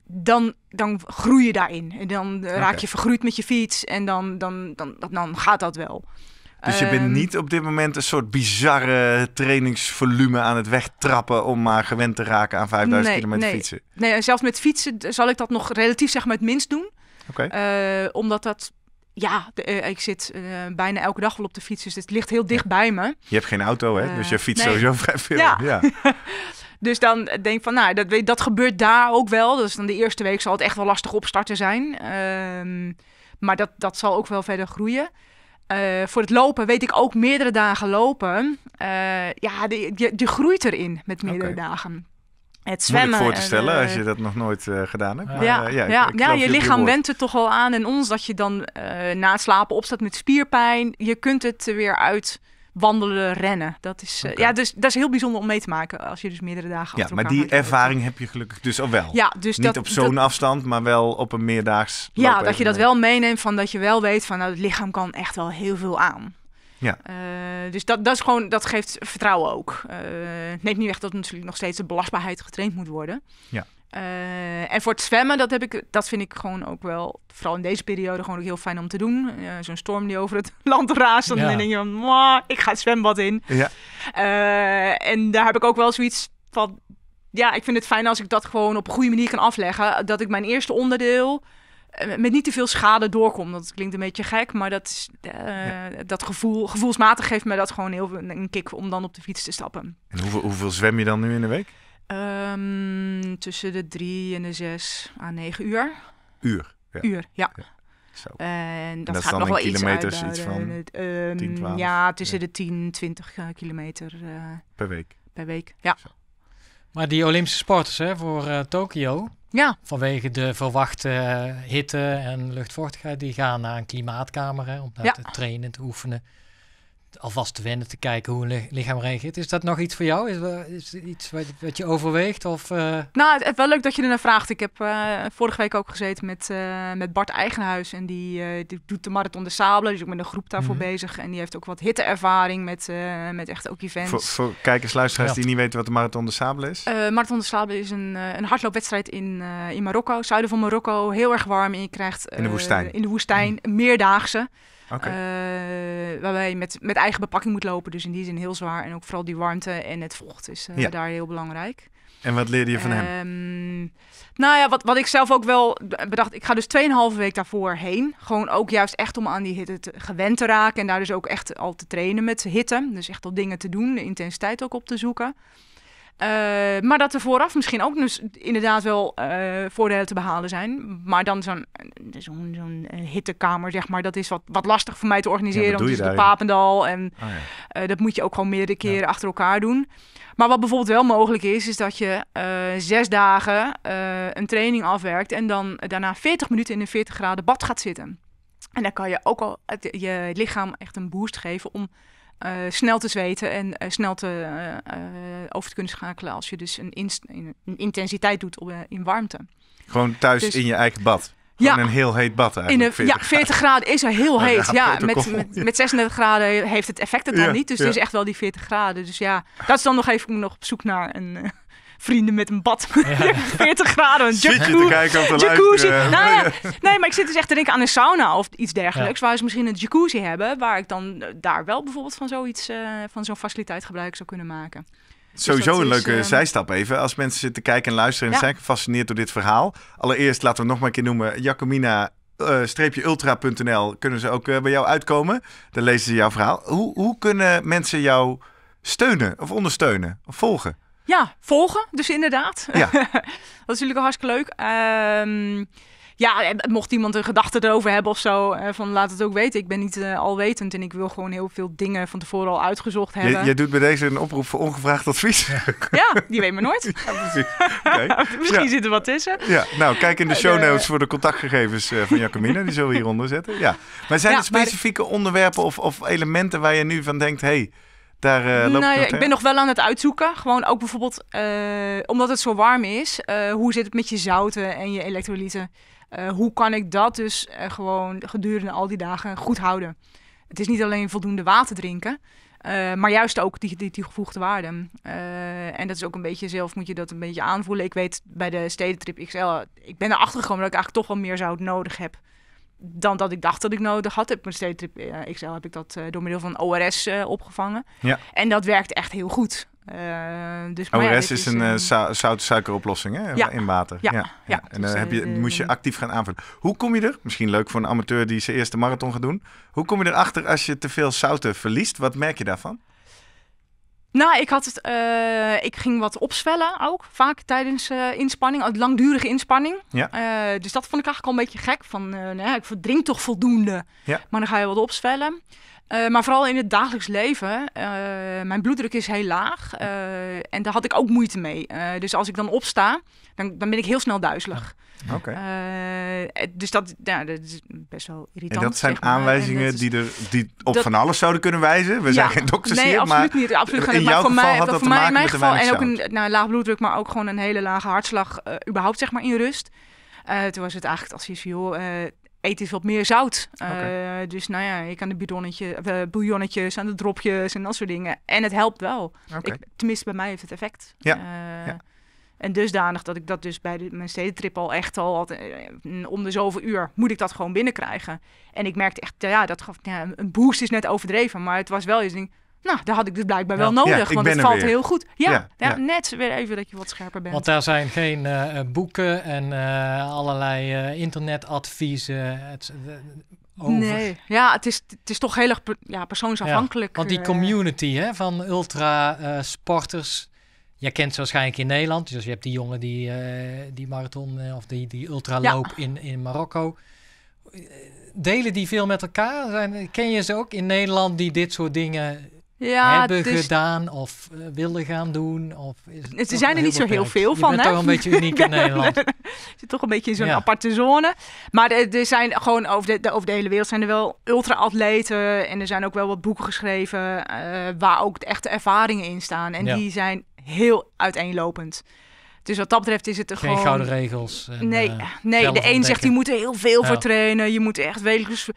dan, dan groei je daarin. En dan eh, raak je vergroeid met je fiets en dan, dan, dan, dan, gaat dat wel. Dus je bent ehm, niet op dit moment een soort bizarre trainingsvolume aan het wegtrappen om maar gewend te raken aan 5000 nee, kilometer nee. fietsen. Nee, en zelfs met fietsen zal ik dat nog relatief zeg maar het minst doen. Okay. Eh, omdat dat, ja, eh, ik zit bijna elke dag wel op de fiets, dus het ligt heel dicht bij me. Je hebt geen auto, hè? dus je fietst sowieso vrij veel. ja. Dus dan denk ik van, nou, dat, dat gebeurt daar ook wel. Dus dan de eerste week zal het echt wel lastig opstarten zijn. Ehm, maar dat, dat zal ook wel verder groeien. Eh, voor het lopen weet ik ook meerdere dagen lopen. Eh, ja, je, groeit erin met meerdere dagen. Het zwemmen. ik voor te stellen als eh, je dat nog nooit gedaan hebt. Maar, ja, ja, ik, ik ja je, je lichaam wendt het toch wel aan. En ons dat je dan na het slapen opstaat met spierpijn. Je kunt het er weer uit wandelen, rennen. Dat is, eh, ja, dus, dat is heel bijzonder om mee te maken als je dus meerdere dagen. Ja, maar die ervaring heb je gelukkig dus al wel. Ja, dus Niet op zo'n afstand, maar wel op een meerdaags. Ja, dat je dat eh, wel meeneemt van dat je wel weet van nou, het lichaam kan echt wel heel veel aan. Ja. Eh, dus dat, dat, is gewoon, dat geeft vertrouwen ook. Uh, neemt niet weg dat natuurlijk nog steeds de belastbaarheid getraind moet worden. Ja. Eh, en voor het zwemmen, dat, heb ik, dat vind ik gewoon ook wel, vooral in deze periode, gewoon ook heel fijn om te doen. Eh, zo'n storm die over het land raast, dan denk je van, ik ga het zwembad in. Ja. Eh, en daar heb ik ook wel zoiets van, ja, ik vind het fijn als ik dat gewoon op een goede manier kan afleggen. Dat ik mijn eerste onderdeel met niet te veel schade doorkom. Dat klinkt een beetje gek, maar dat, dat gevoel, gevoelsmatig geeft me dat gewoon heel een kick om dan op de fiets te stappen. En hoeveel, hoeveel zwem je dan nu in de week? Ehm, tussen de drie en de zes aan negen uur. Uur? Ja. Uur, ja. Zo. En dat, en dat gaat nog wel iets, iets eh, van 10, ehm, Ja, tussen de 10, 20 eh, kilometer. Eh, per week? Per week, ja. Zo. Maar die Olympische sporters hè, voor uh, Tokio, ja. vanwege de verwachte hitte en luchtvochtigheid, die gaan naar een klimaatkamer om daar te trainen, te oefenen alvast te wennen, te kijken hoe een lichaam reageert. Is dat nog iets voor jou? Is, is iets wat, je overweegt? Of, eh? Nou, het, wel leuk dat je er naar vraagt. Ik heb eh, vorige week ook gezeten met, eh, met Bart Eigenhuis. En die, die, doet de Marathon de Sable. Dus ik ben een groep daarvoor mhm. bezig. En die heeft ook wat hitteervaring met, met echt ook events. Voor, kijkers, luisteraars die niet weten wat de Marathon de Sable is? Marathon de Sable is een, een hardloopwedstrijd in, in Marokko. Zuiden van Marokko. Heel erg warm. En je krijgt... in de woestijn. in de woestijn. Meerdaagse. Eh, waarbij je met, met eigen bepakking moet lopen. Dus in die zin heel zwaar. En ook vooral die warmte en het vocht is eh, daar heel belangrijk. En wat leerde je van hem? Ehm, nou ja, wat, wat ik zelf ook wel bedacht. Ik ga dus 2,5 week daarvoor heen. Gewoon ook juist echt om aan die hitte gewend te raken. En daar dus ook echt al te trainen met hitte. Dus echt al dingen te doen. De intensiteit ook op te zoeken. Eh, maar dat er vooraf misschien ook dus inderdaad wel eh, voordelen te behalen zijn. Maar dan zo'n eh, hittekamer, zeg maar, dat is wat, wat lastig voor mij te organiseren. Ja, want het is de Papendal en oh, dat moet je ook gewoon meerdere keren achter elkaar doen. Maar wat bijvoorbeeld wel mogelijk is, is dat je zes dagen een training afwerkt en dan daarna 40 minuten in een 40 graden bad gaat zitten. En dan kan je ook al je lichaam echt een boost geven om eh, snel te zweten en eh, snel te, eh, over te kunnen schakelen als je dus een, intensiteit doet op, in warmte. Gewoon thuis dus in je eigen bad. Gewoon een heel heet bad eigenlijk. In een, ja, 40 graden is er heel heet. Ja, met, met, met, 36 graden heeft het effect het dan niet. Dus het is echt wel die 40 graden. Dus ja, dat is dan nog even nog op zoek naar een vrienden met een bad. 40 graden. Een jacuzzi. te kijken jacuzzi. Nou nee, maar ik zit dus echt te denken aan een sauna of iets dergelijks. Waar ze misschien een jacuzzi hebben. Waar ik dan eh, daar wel bijvoorbeeld van zoiets, eh, van zo'n faciliteit gebruik zou kunnen maken. Dus Sowieso een leuke ehm, zijstap even. Als mensen zitten kijken en luisteren en zijn gefascineerd door dit verhaal. Allereerst laten we nog maar een keer noemen. Jacomina eh, ultra.nl kunnen ze ook bij jou uitkomen. Dan lezen ze jouw verhaal. Hoe, hoe kunnen mensen jou steunen of ondersteunen of volgen? Ja, volgen dus inderdaad. Ja. dat is natuurlijk hartstikke leuk. Ehm, ja, mocht iemand een gedachte erover hebben of zo, eh, van laat het ook weten. Ik ben niet uh, alwetend en ik wil gewoon heel veel dingen van tevoren al uitgezocht hebben. Jij je doet bij deze een oproep voor ongevraagd advies. ja, die weet maar nooit. Ja, Misschien zit er wat tussen. Ja, nou, kijk in de eh, show notes voor de contactgegevens van Jacomina. Die zullen we hieronder zetten. Ja. Maar zijn er specifieke onderwerpen of, of, elementen waar je nu van denkt, hey, daar, eh, nou, ja, ik ben nog wel aan het uitzoeken. Gewoon ook bijvoorbeeld, eh, omdat het zo warm is, eh, hoe zit het met je zouten en je elektrolyten? hoe kan ik dat dus gewoon gedurende al die dagen goed houden? Het is niet alleen voldoende water drinken, maar juist ook die, die, die gevoegde waarden. en dat is ook een beetje zelf, moet je dat een beetje aanvoelen. Ik weet bij de stedentrip XL, ik ben erachter gekomen dat ik eigenlijk toch wel meer zout nodig heb dan dat ik dacht dat ik nodig had. Heb mijn XL eh, heb ik dat eh, door middel van ORS eh, opgevangen. Ja. En dat werkt echt heel goed. dus, ORS is, een zout-suikeroplossing hè? Ja. in water. Ja, ja. En dan dus, heb je, moest je actief gaan aanvullen. Hoe kom je er, misschien leuk voor een amateur die zijn eerste marathon gaat doen, hoe kom je erachter als je te veel zouten verliest? Wat merk je daarvan? Nou, ik, had het, eh, ik ging wat opzwellen ook, vaak tijdens eh, inspanning, langdurige inspanning. Ja. Eh, dus dat vond ik eigenlijk al een beetje gek, van nou ik verdrink toch voldoende, maar dan ga je wat opzwellen. Eh, maar vooral in het dagelijks leven. Eh, mijn bloeddruk is heel laag. Eh, en daar had ik ook moeite mee. dus als ik dan opsta, dan, dan ben ik heel snel duizelig. Oké. dus dat, ja, dat is best wel irritant. En dat zijn aanwijzingen die, er, die op van alles zouden kunnen wijzen. We zijn geen dokters nee, absoluut niet. Absoluut in jouw maar voor geval mij, had dat voor mij, in mijn geval, En ook een nou, laag bloeddruk, maar ook gewoon een hele lage hartslag. überhaupt zeg maar in rust. toen was het eigenlijk als je joh eet eens wat meer zout. Eh, dus nou ja, je kan de bidonnetje, eh, bouillonnetjes aan de dropjes en dat soort dingen. En het helpt wel. Ik, tenminste, bij mij heeft het effect. Ja. Eh, ja. En dusdanig dat ik dat dus bij de, mijn stedentrip al echt al Om de zoveel uur moet ik dat gewoon binnenkrijgen. En ik merkte echt, ja, dat gaf ja, een boost is net overdreven. Maar het was wel eens ding nou, daar had ik dus blijkbaar wel nodig, want het valt heel goed. Ja, net weer even dat je wat scherper bent. Want daar zijn geen eh, eh, boeken en eh, allerlei internetadviezen. Het, over. Nee, ja, het is, het is toch heel erg ja, persoonsafhankelijk. want die community hè, van ultra-sporters, uh, jij kent ze waarschijnlijk in Nederland. Dus je hebt die jongen die, die marathon of die, die ultraloop in, in Marokko. Delen die veel met elkaar? Zijn, ken je ze ook in Nederland die dit soort dingen ja, hebben dus- gedaan of eh, willen gaan doen? Of is zijn er niet zo heel veel van. Je bent toch een beetje uniek in Nederland. zit toch een beetje in zo'n aparte zone. Maar er, zijn gewoon over de, over de hele wereld zijn er wel ultra-atleten. En er zijn ook wel wat boeken geschreven eh, waar ook de echte ervaringen in staan. En die zijn heel uiteenlopend. Dus wat dat betreft is het er Geen gewoon... Geen gouden regels. En, nee, eh, nee de een zegt, je moet er heel veel voor trainen. Je moet echt wekelijks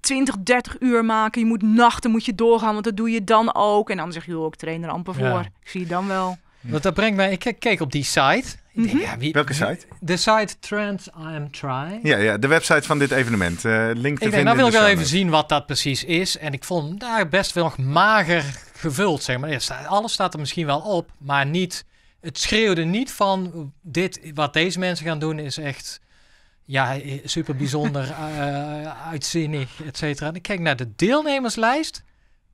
20, 30 uur maken. Je moet nachten moet je doorgaan, want dat doe je dan ook. En dan zeg je, ook, oh, ik train er amper voor. Ik zie je dan wel. Hm. Want dat brengt mij, ik keek op die site. Mhm. ja, wie, Welke site? De site Trends. I Am Try. Ja, ja, de website van dit evenement. Uh, link te ik vinden denk, nou wil ik wel even zien wat dat precies is. En ik vond daar best wel nog mager gevuld, zeg maar. Ja, alles staat er misschien wel op, maar niet... Het schreeuwde niet van dit, wat deze mensen gaan doen is echt ja, eh, super bijzonder, eh, uitzinnig, et cetera. En ik kijk naar de deelnemerslijst.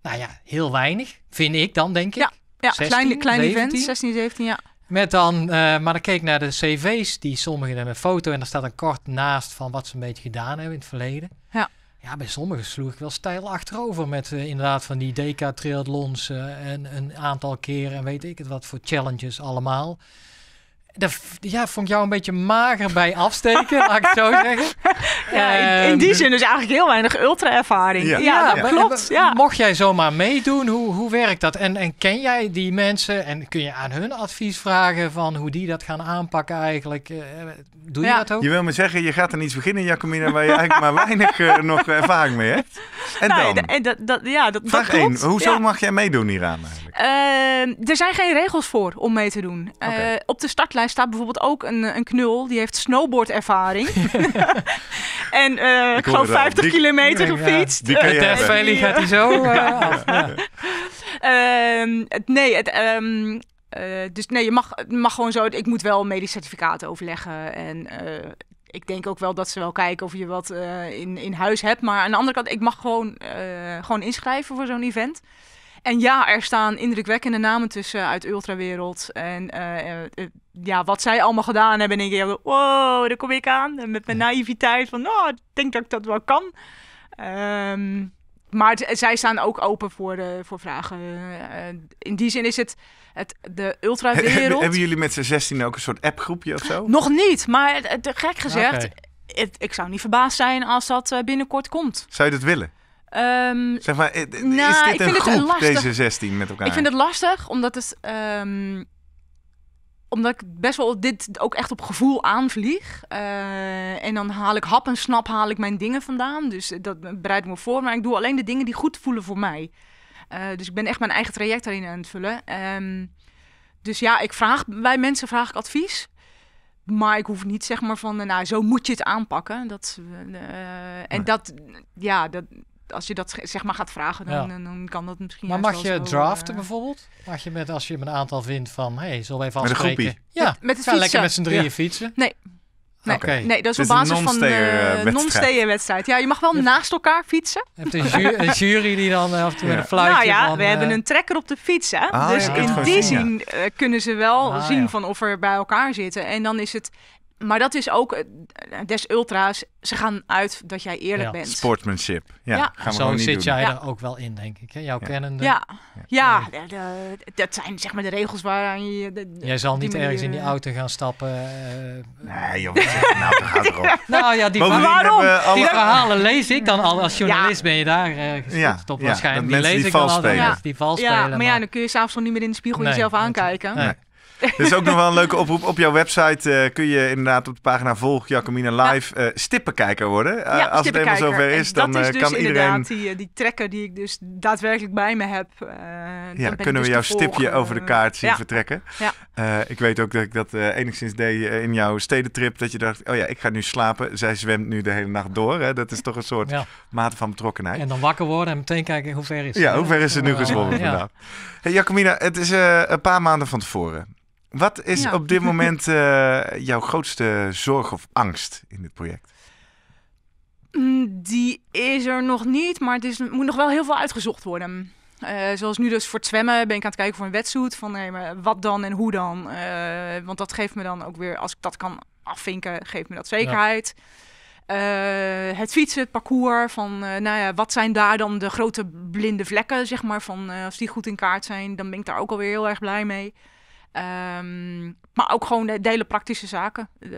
Nou ja, heel weinig, vind ik dan, denk ik. Ja, ja 16, 17. event, 16, 17, ja. Met dan, eh, maar dan keek ik naar de cv's, die sommigen hebben een foto en er staat een kort naast van wat ze een beetje gedaan hebben in het verleden. Ja. Ja, bij sommigen sloeg ik wel stijl achterover met inderdaad van die DK triathlons en een aantal keren en weet ik het wat voor challenges allemaal. Daar ja, vond ik jou een beetje mager bij afsteken, laat ik zo zeggen. Ja, in, ehm, die zin dus eigenlijk heel weinig ultra-ervaring. Ja, dat klopt. Ja. Mocht jij zomaar meedoen, hoe, hoe werkt dat? En, en ken jij die mensen en kun je aan hun advies vragen van hoe die dat gaan aanpakken eigenlijk? Eh, doe je dat ook? Je wil me zeggen, je gaat er iets beginnen, Jacomina, waar je eigenlijk maar weinig eh, nog ervaring mee hebt. En dan? En dat, ja, dat, Vraag dat hoezo mag jij meedoen hieraan eigenlijk? Ehm, er zijn geen regels voor om mee te doen. Eh, op de startlijn mij staat bijvoorbeeld ook een, eh, een knul die heeft snowboardervaring. en uh, ik geloof 50 kilometer gefietst. die veilig gaat hij zo uh, nee, het, ehm, dus nee, je mag, mag gewoon zo. Ik moet wel een medisch certificaat overleggen. En ik denk ook wel dat ze wel kijken of je wat in, in huis hebt. Maar aan de andere kant, ik mag gewoon, gewoon inschrijven voor zo'n event. En ja, er staan indrukwekkende namen tussen uit ultrawereld. En eh, eh, eh, ja, wat zij allemaal gedaan hebben. En ik denk, wow, daar kom ik aan. En met mijn naïviteit van, oh, ik denk dat ik dat wel kan. Ehm, maar zij staan ook open voor, voor vragen. in die zin is het, het de ultrawereld... hebben jullie met z'n 16 ook een soort appgroepje of zo? Nog niet, maar gek gezegd... ik zou niet verbaasd zijn als dat binnenkort komt. Zou je dat willen? Ehm, zeg maar, is nou, dit een groep, deze 16 met elkaar? Ik vind het lastig, omdat het... Ehm, omdat ik best wel dit ook echt op gevoel aanvlieg. Eh, en dan haal ik hap en snap, haal ik mijn dingen vandaan. Dus dat bereid ik me voor. Maar ik doe alleen de dingen die goed voelen voor mij. Eh, dus ik ben echt mijn eigen traject daarin aan het vullen. Ehm, dus ja, ik vraag, bij mensen vraag ik advies. Maar ik hoef niet zeg maar van, nou, zo moet je het aanpakken. Dat, eh, en dat, ja, dat, als je dat zeg maar gaat vragen, dan, dan kan dat misschien. Maar mag je draften eh, bijvoorbeeld? Mag je met als je een aantal vindt van, hey, zullen we even afspreken? Met een ja, met, met het lekker met z'n drieën fietsen. Nee. Nee, nee, dat is op basis van eh, eh, de non-stayer-wedstrijd. Ja, je mag wel naast elkaar fietsen. Je hebt een, jury die dan af en toe met een fluitje Nou ja, we hebben een trekker op de fiets, hè. Ah, dus in die zin kunnen ze wel ah, zien van of er bij elkaar zitten. En dan is het maar dat is ook eh, des ultra's. Ze gaan uit dat jij eerlijk bent. Sportsmanship. Ja, ja. Gaan we zo zit jij er ook wel in, denk ik. Hè? Jouw kennende. Ja, ja. dat zijn zeg maar de regels waaraan je. jij zal niet ergens in die eh, auto gaan stappen. Eh, nee, joh, nou, daar gaat erop. nou ja, die, verhalen, alle... die verhalen lees ik dan al. Als journalist ben je daar uh, op waarschijnlijk. Die lees die ik dan al. Die vals spelen. Ja, maar, ja, dan kun je s'avonds niet meer in de spiegel jezelf aankijken. Dus is ook nog wel een leuke oproep. Op jouw website eh, kun je inderdaad op de pagina Volg Jacomina Live ja. uh, eh, stippenkijker worden. Eh, als het helemaal zover is, dan dat is dus kan iedereen... Die, die trekker die ik dus daadwerkelijk bij me heb. ja, dan kunnen dus we jouw stipje over de kaart zien ja. vertrekken. ik weet ook dat ik dat enigszins deed in jouw stedentrip. Dat je dacht, oh ja, ik ga nu slapen. Zij zwemt nu de hele nacht door. Hè? Dat is toch een soort mate van betrokkenheid. En dan wakker worden en meteen kijken hoe ver is het. Ja, hoe ver is het nu gezwommen vandaag. Hey, Jacomina, het is een paar maanden van tevoren. Wat is op dit moment eh, jouw grootste zorg of angst in dit project? Mm, die is er nog niet, maar het is, moet nog wel heel veel uitgezocht worden. Eh, zoals nu dus voor het zwemmen ben ik aan het kijken voor een wetsuit. Van nee, maar wat dan en hoe dan? Eh, want dat geeft me dan ook weer, als ik dat kan afvinken, geeft me dat zekerheid. het fietsen, het parcours, van nou ja, wat zijn daar dan de grote blinde vlekken, zeg maar. Van als die goed in kaart zijn, dan ben ik daar ook alweer heel erg blij mee. Ehm, maar ook gewoon de, hele praktische zaken. Eh,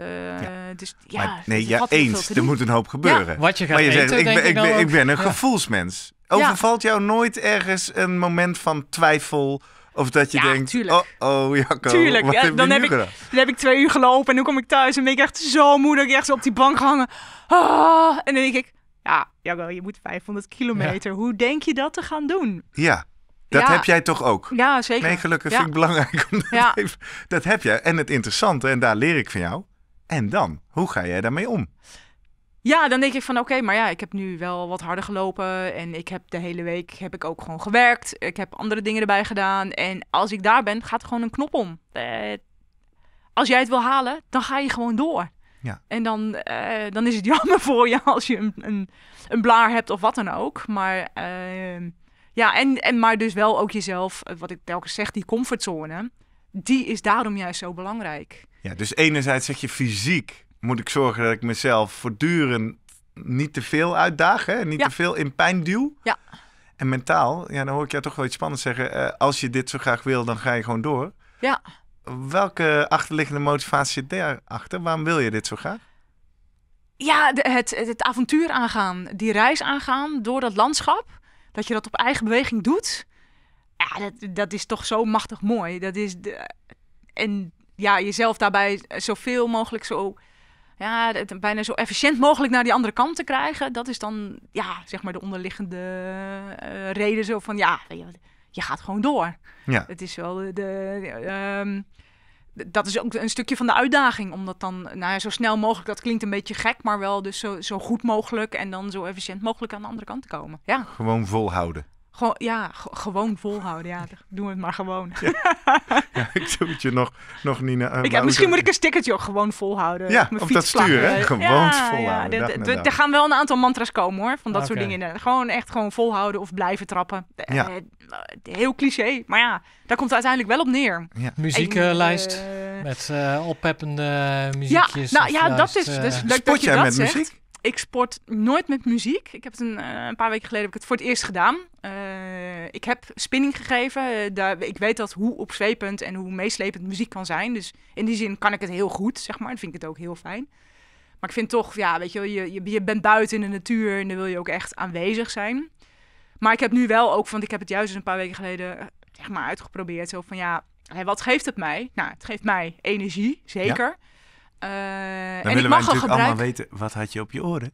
dus ja, maar, nee, ja eens. Er moet een hoop gebeuren. Wat je gaat maar je ik ben, ik, ben, een gevoelsmens. Overvalt jou nooit ergens een moment van twijfel? Of dat je denkt, oh, oh Jacco, tuurlijk. Wat heb dan, heb ik, dan heb ik twee uur gelopen en nu kom ik thuis en ben ik echt zo moe dat ik echt zo op die bank hangen. Ah, en dan denk ik, ja, Jacco, je moet 500 kilometer. Hoe denk je dat te gaan doen? Ja. Dat heb jij toch ook? Ja, zeker. Nee, gelukkig vind ik belangrijk om dat ja. Dat heb jij. En het interessante, en daar leer ik van jou. En dan, hoe ga jij daarmee om? Ja, dan denk ik van oké, maar ja, ik heb nu wel wat harder gelopen. En ik heb de hele week heb ik ook gewoon gewerkt. Ik heb andere dingen erbij gedaan. En als ik daar ben, gaat er gewoon een knop om. Eh, als jij het wil halen, dan ga je gewoon door. Ja. En dan, eh, dan is het jammer voor je als je een, een, een blaar hebt of wat dan ook. Maar... Ehm, ja, en, en maar dus wel ook jezelf, eh, wat ik telkens zeg, die comfortzone, die is daarom juist zo belangrijk. Ja, dus enerzijds zeg je fysiek moet ik zorgen dat ik mezelf voortdurend niet te veel uitdaag, hè? niet te veel in pijn duw. Ja. En mentaal, ja, dan hoor ik jou toch wel iets spannends zeggen. Eh, als je dit zo graag wil, dan ga je gewoon door. Ja. Welke achterliggende motivatie zit daarachter? Waarom wil je dit zo graag? Ja, het, het avontuur aangaan, die reis aangaan door dat landschap dat je dat op eigen beweging doet. Ja, dat, dat is toch zo machtig mooi. Dat is de, en ja, jezelf daarbij zoveel mogelijk zo. Ja, het, bijna zo efficiënt mogelijk naar die andere kant te krijgen. Dat is dan, ja, zeg maar de onderliggende eh, reden zo van, ja, je, gaat gewoon door. Ja. Het is wel de... Ehm, dat is ook een stukje van de uitdaging. Omdat dan nou ja, zo snel mogelijk, dat klinkt een beetje gek, maar wel dus zo, zo goed mogelijk en dan zo efficiënt mogelijk aan de andere kant te komen. Ja. Gewoon volhouden. Gewoon, ja, gewoon volhouden. Ja, doen we het maar gewoon. Ja, ik doe het je nog, nog niet misschien moet ik een stickertje ook gewoon volhouden. Ja, op, dat stuur, hè? Gewoon volhouden. Ja, er gaan wel een aantal mantra's komen hoor. Van dat soort dingen. Gewoon echt gewoon volhouden of blijven trappen. Ja. Eh, eh, heel cliché, maar ja, daar komt het uiteindelijk wel op neer. Ja. Muzieklijst eh, met uh, oppeppende muziekjes. Ja, nou ja, dat is dus leuk dat je dat met zegt. muziek? Ik sport nooit met muziek. Ik heb het een, een, paar weken geleden heb ik het voor het eerst gedaan. ik heb spinning gegeven. ik weet dat hoe opzwepend en hoe meeslepend muziek kan zijn. Dus in die zin kan ik het heel goed, zeg maar. En vind ik het ook heel fijn. Maar ik vind toch, ja, weet je, je, je bent buiten in de natuur en dan wil je ook echt aanwezig zijn. Maar ik heb nu wel ook, want ik heb het juist dus een paar weken geleden eh, zeg maar uitgeprobeerd. Zo van ja, wat geeft het mij? Nou, het geeft mij energie, zeker. Ja. Eh, en ik mag natuurlijk gebruik... allemaal weten, wat had je op je oren?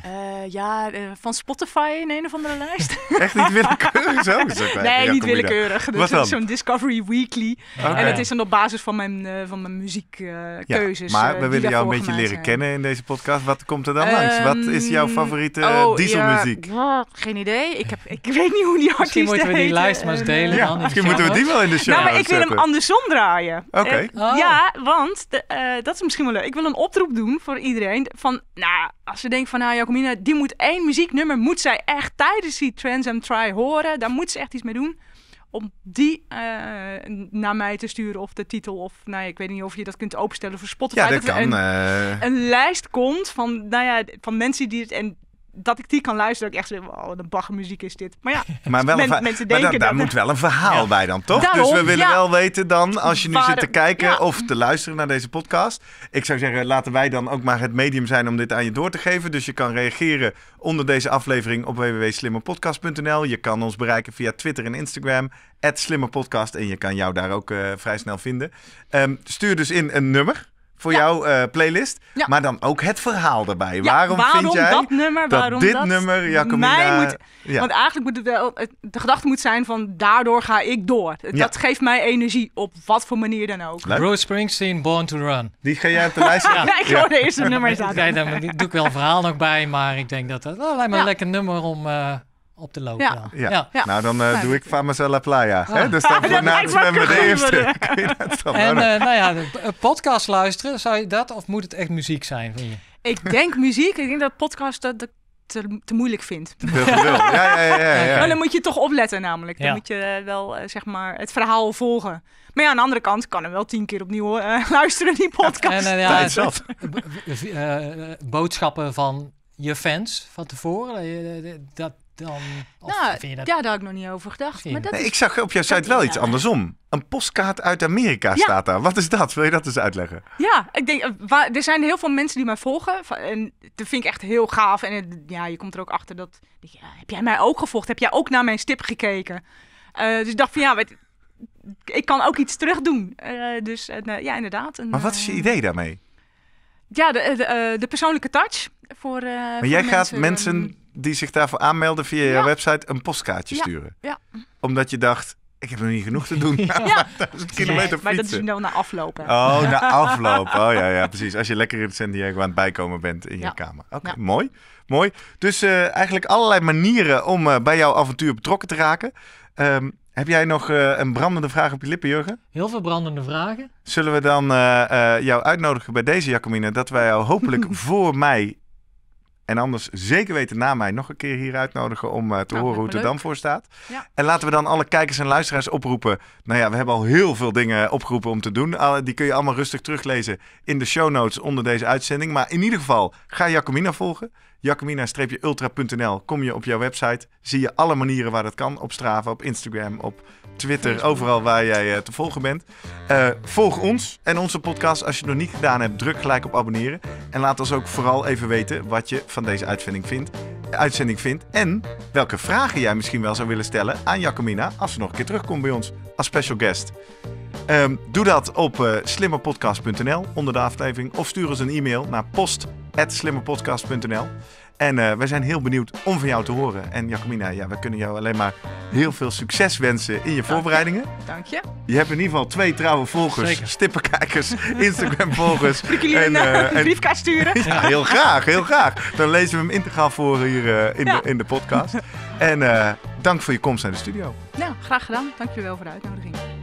Eh, ja, eh, van Spotify in een of andere lijst. Echt niet willekeurig zo? nee, niet willekeurig. Dat is zo'n Discovery Weekly. En dat is dan op basis van mijn, eh, van mijn muziekkeuzes. Ja, maar we willen jou een beetje leren kennen in deze podcast. Wat komt er dan langs? Wat is ehm, jouw favoriete oh, dieselmuziek? Ja, geen idee. Ik, heb, ik weet niet hoe die artiesten Misschien moeten we die lijst maar eens delen. Ja, misschien moeten we die wel in de nou, show Nou, maar ik wil hem andersom draaien. Oké. Oh. Ja, want de, dat is misschien wel leuk. Ik wil een oproep doen voor iedereen. Van, nou, als je denkt van, nou ja, die moet één muzieknummer, moet zij echt tijdens die Trans and Try horen. Daar moet ze echt iets mee doen. Om die eh, naar mij te sturen of de titel of, nou ik weet niet of je dat kunt openstellen voor Spotify. Ja, dat, kan. Een, eh. een, lijst komt van, nou ja, van mensen die het, en dat ik die kan luisteren. Dat ik echt zo, oh, de baggermuziek is dit. Maar ja, maar wel mensen denken Daar moet wel een verhaal bij dan, toch? dus we willen wel weten dan, als je nu zit te kijken of te luisteren naar deze podcast. Ik zou zeggen, laten wij dan ook maar het medium zijn om dit aan je door te geven. Dus je kan reageren onder deze aflevering op www.slimmerpodcast.nl. Je kan ons bereiken via Twitter en Instagram. @slimmerpodcast en je kan jou daar ook eh, vrij snel vinden. Ehm, stuur dus in een nummer voor jouw eh, playlist. Maar dan ook het verhaal erbij. waarom, vind jij dat, nummer, waarom dit dat nummer, Jacomina... Mij moet, Want eigenlijk moet het wel, de gedachte moet zijn van daardoor ga ik door. Dat geeft mij energie, op wat voor manier dan ook. Leuk. Bruce Springsteen, Born to Run. Die ga jij op de lijst ja. Nee, ik hoor de eerste nummer staan. Nee, daar doe ik wel een verhaal nog bij, maar ik denk dat dat... Oh, maar een lekker nummer om... Eh, op de loop Ja. ja. ja. Nou, dan eh, doe ik Famazella Playa. Oh. Hè? Dus dan na naast met de eerste. en eh, nou ja, eh, podcast luisteren, zou je dat of moet het echt muziek zijn? Vind je? Ik denk muziek. Ik denk dat podcast dat, te, te, moeilijk vindt. ja, ja, ja, ja, ja. Maar nou, dan moet je toch opletten namelijk. Dan moet je wel zeg maar het verhaal volgen. Maar ja, aan de andere kant kan hem wel tien keer opnieuw luisteren die podcast. En, ja, boodschappen van je fans van tevoren. Dat, dan? Nou, vind je dat... Ja, daar had ik nog niet over gedacht. Maar dat nee, Ik zag op jouw site wel iets andersom. Een postkaart uit Amerika staat daar. Wat is dat? Wil je dat eens uitleggen? Ja, ik denk, eh, er zijn heel veel mensen die mij volgen. En dat vind ik echt heel gaaf. En ja, je komt er ook achter dat... heb jij mij ook gevolgd? Heb jij ook naar mijn stip gekeken? Eh, dus ik dacht van ja, weet, ik kan ook iets terug doen. Eh, dus ja, inderdaad. Een, maar wat is je idee daarmee? Ja, de, de persoonlijke touch. Voor, maar jij gaat mensen ehm, die zich daarvoor aanmelden via je website een postkaartje sturen. Ja. Omdat je dacht, ik heb nog niet genoeg te doen. Ja. kilometer nee, Maar dat is nou na aflopen. Oh, na aflopen. Oh ja, ja, precies. Als je lekker in San Diego aan het bijkomen bent in je kamer. Oké, ja. mooi. Mooi. Dus eh, eigenlijk allerlei manieren om eh, bij jouw avontuur betrokken te raken. Ehm, heb jij nog eh, een brandende vraag op je lippen, Jurgen? Heel veel brandende vragen. Zullen we dan jou uitnodigen bij deze, Jacomine, dat wij jou hopelijk voor mei en anders zeker weten na mij nog een keer hier uitnodigen om eh, te nou, horen hoe het er dan voor staat. En laten we dan alle kijkers en luisteraars oproepen. Nou ja, we hebben al heel veel dingen opgeroepen om te doen. Die kun je allemaal rustig teruglezen in de show notes onder deze uitzending. Maar in ieder geval, ga Jacomina volgen jacomina-ultra.nl kom je op jouw website. Zie je alle manieren waar dat kan. Op Strava, op Instagram, op Twitter. Overal waar jij eh, te volgen bent. Eh, volg ons en onze podcast. Als je het nog niet gedaan hebt, druk gelijk op abonneren. En laat ons ook vooral even weten wat je van deze uitzending vindt. Uitzending vindt en welke vragen jij misschien wel zou willen stellen aan Jacomina als ze nog een keer terugkomt bij ons als special guest. Ehm, doe dat op eh, slimmerpodcast.nl onder de aflevering of stuur ons een e-mail naar post slimmerpodcast.nl. En uh, wij zijn heel benieuwd om van jou te horen. En Jacomina, ja, we kunnen jou alleen maar heel veel succes wensen in je voorbereidingen. Dank je. Je hebt in ieder geval twee trouwe volgers, stippenkijkers, Instagram-volgers. en, uh, een eh, eh, briefkaart sturen. ja, heel graag, heel graag. Dan lezen we hem integraal voor hier in, de, in de podcast. En dank voor je komst naar de studio. Nou, graag gedaan. Dank je wel voor de uitnodiging.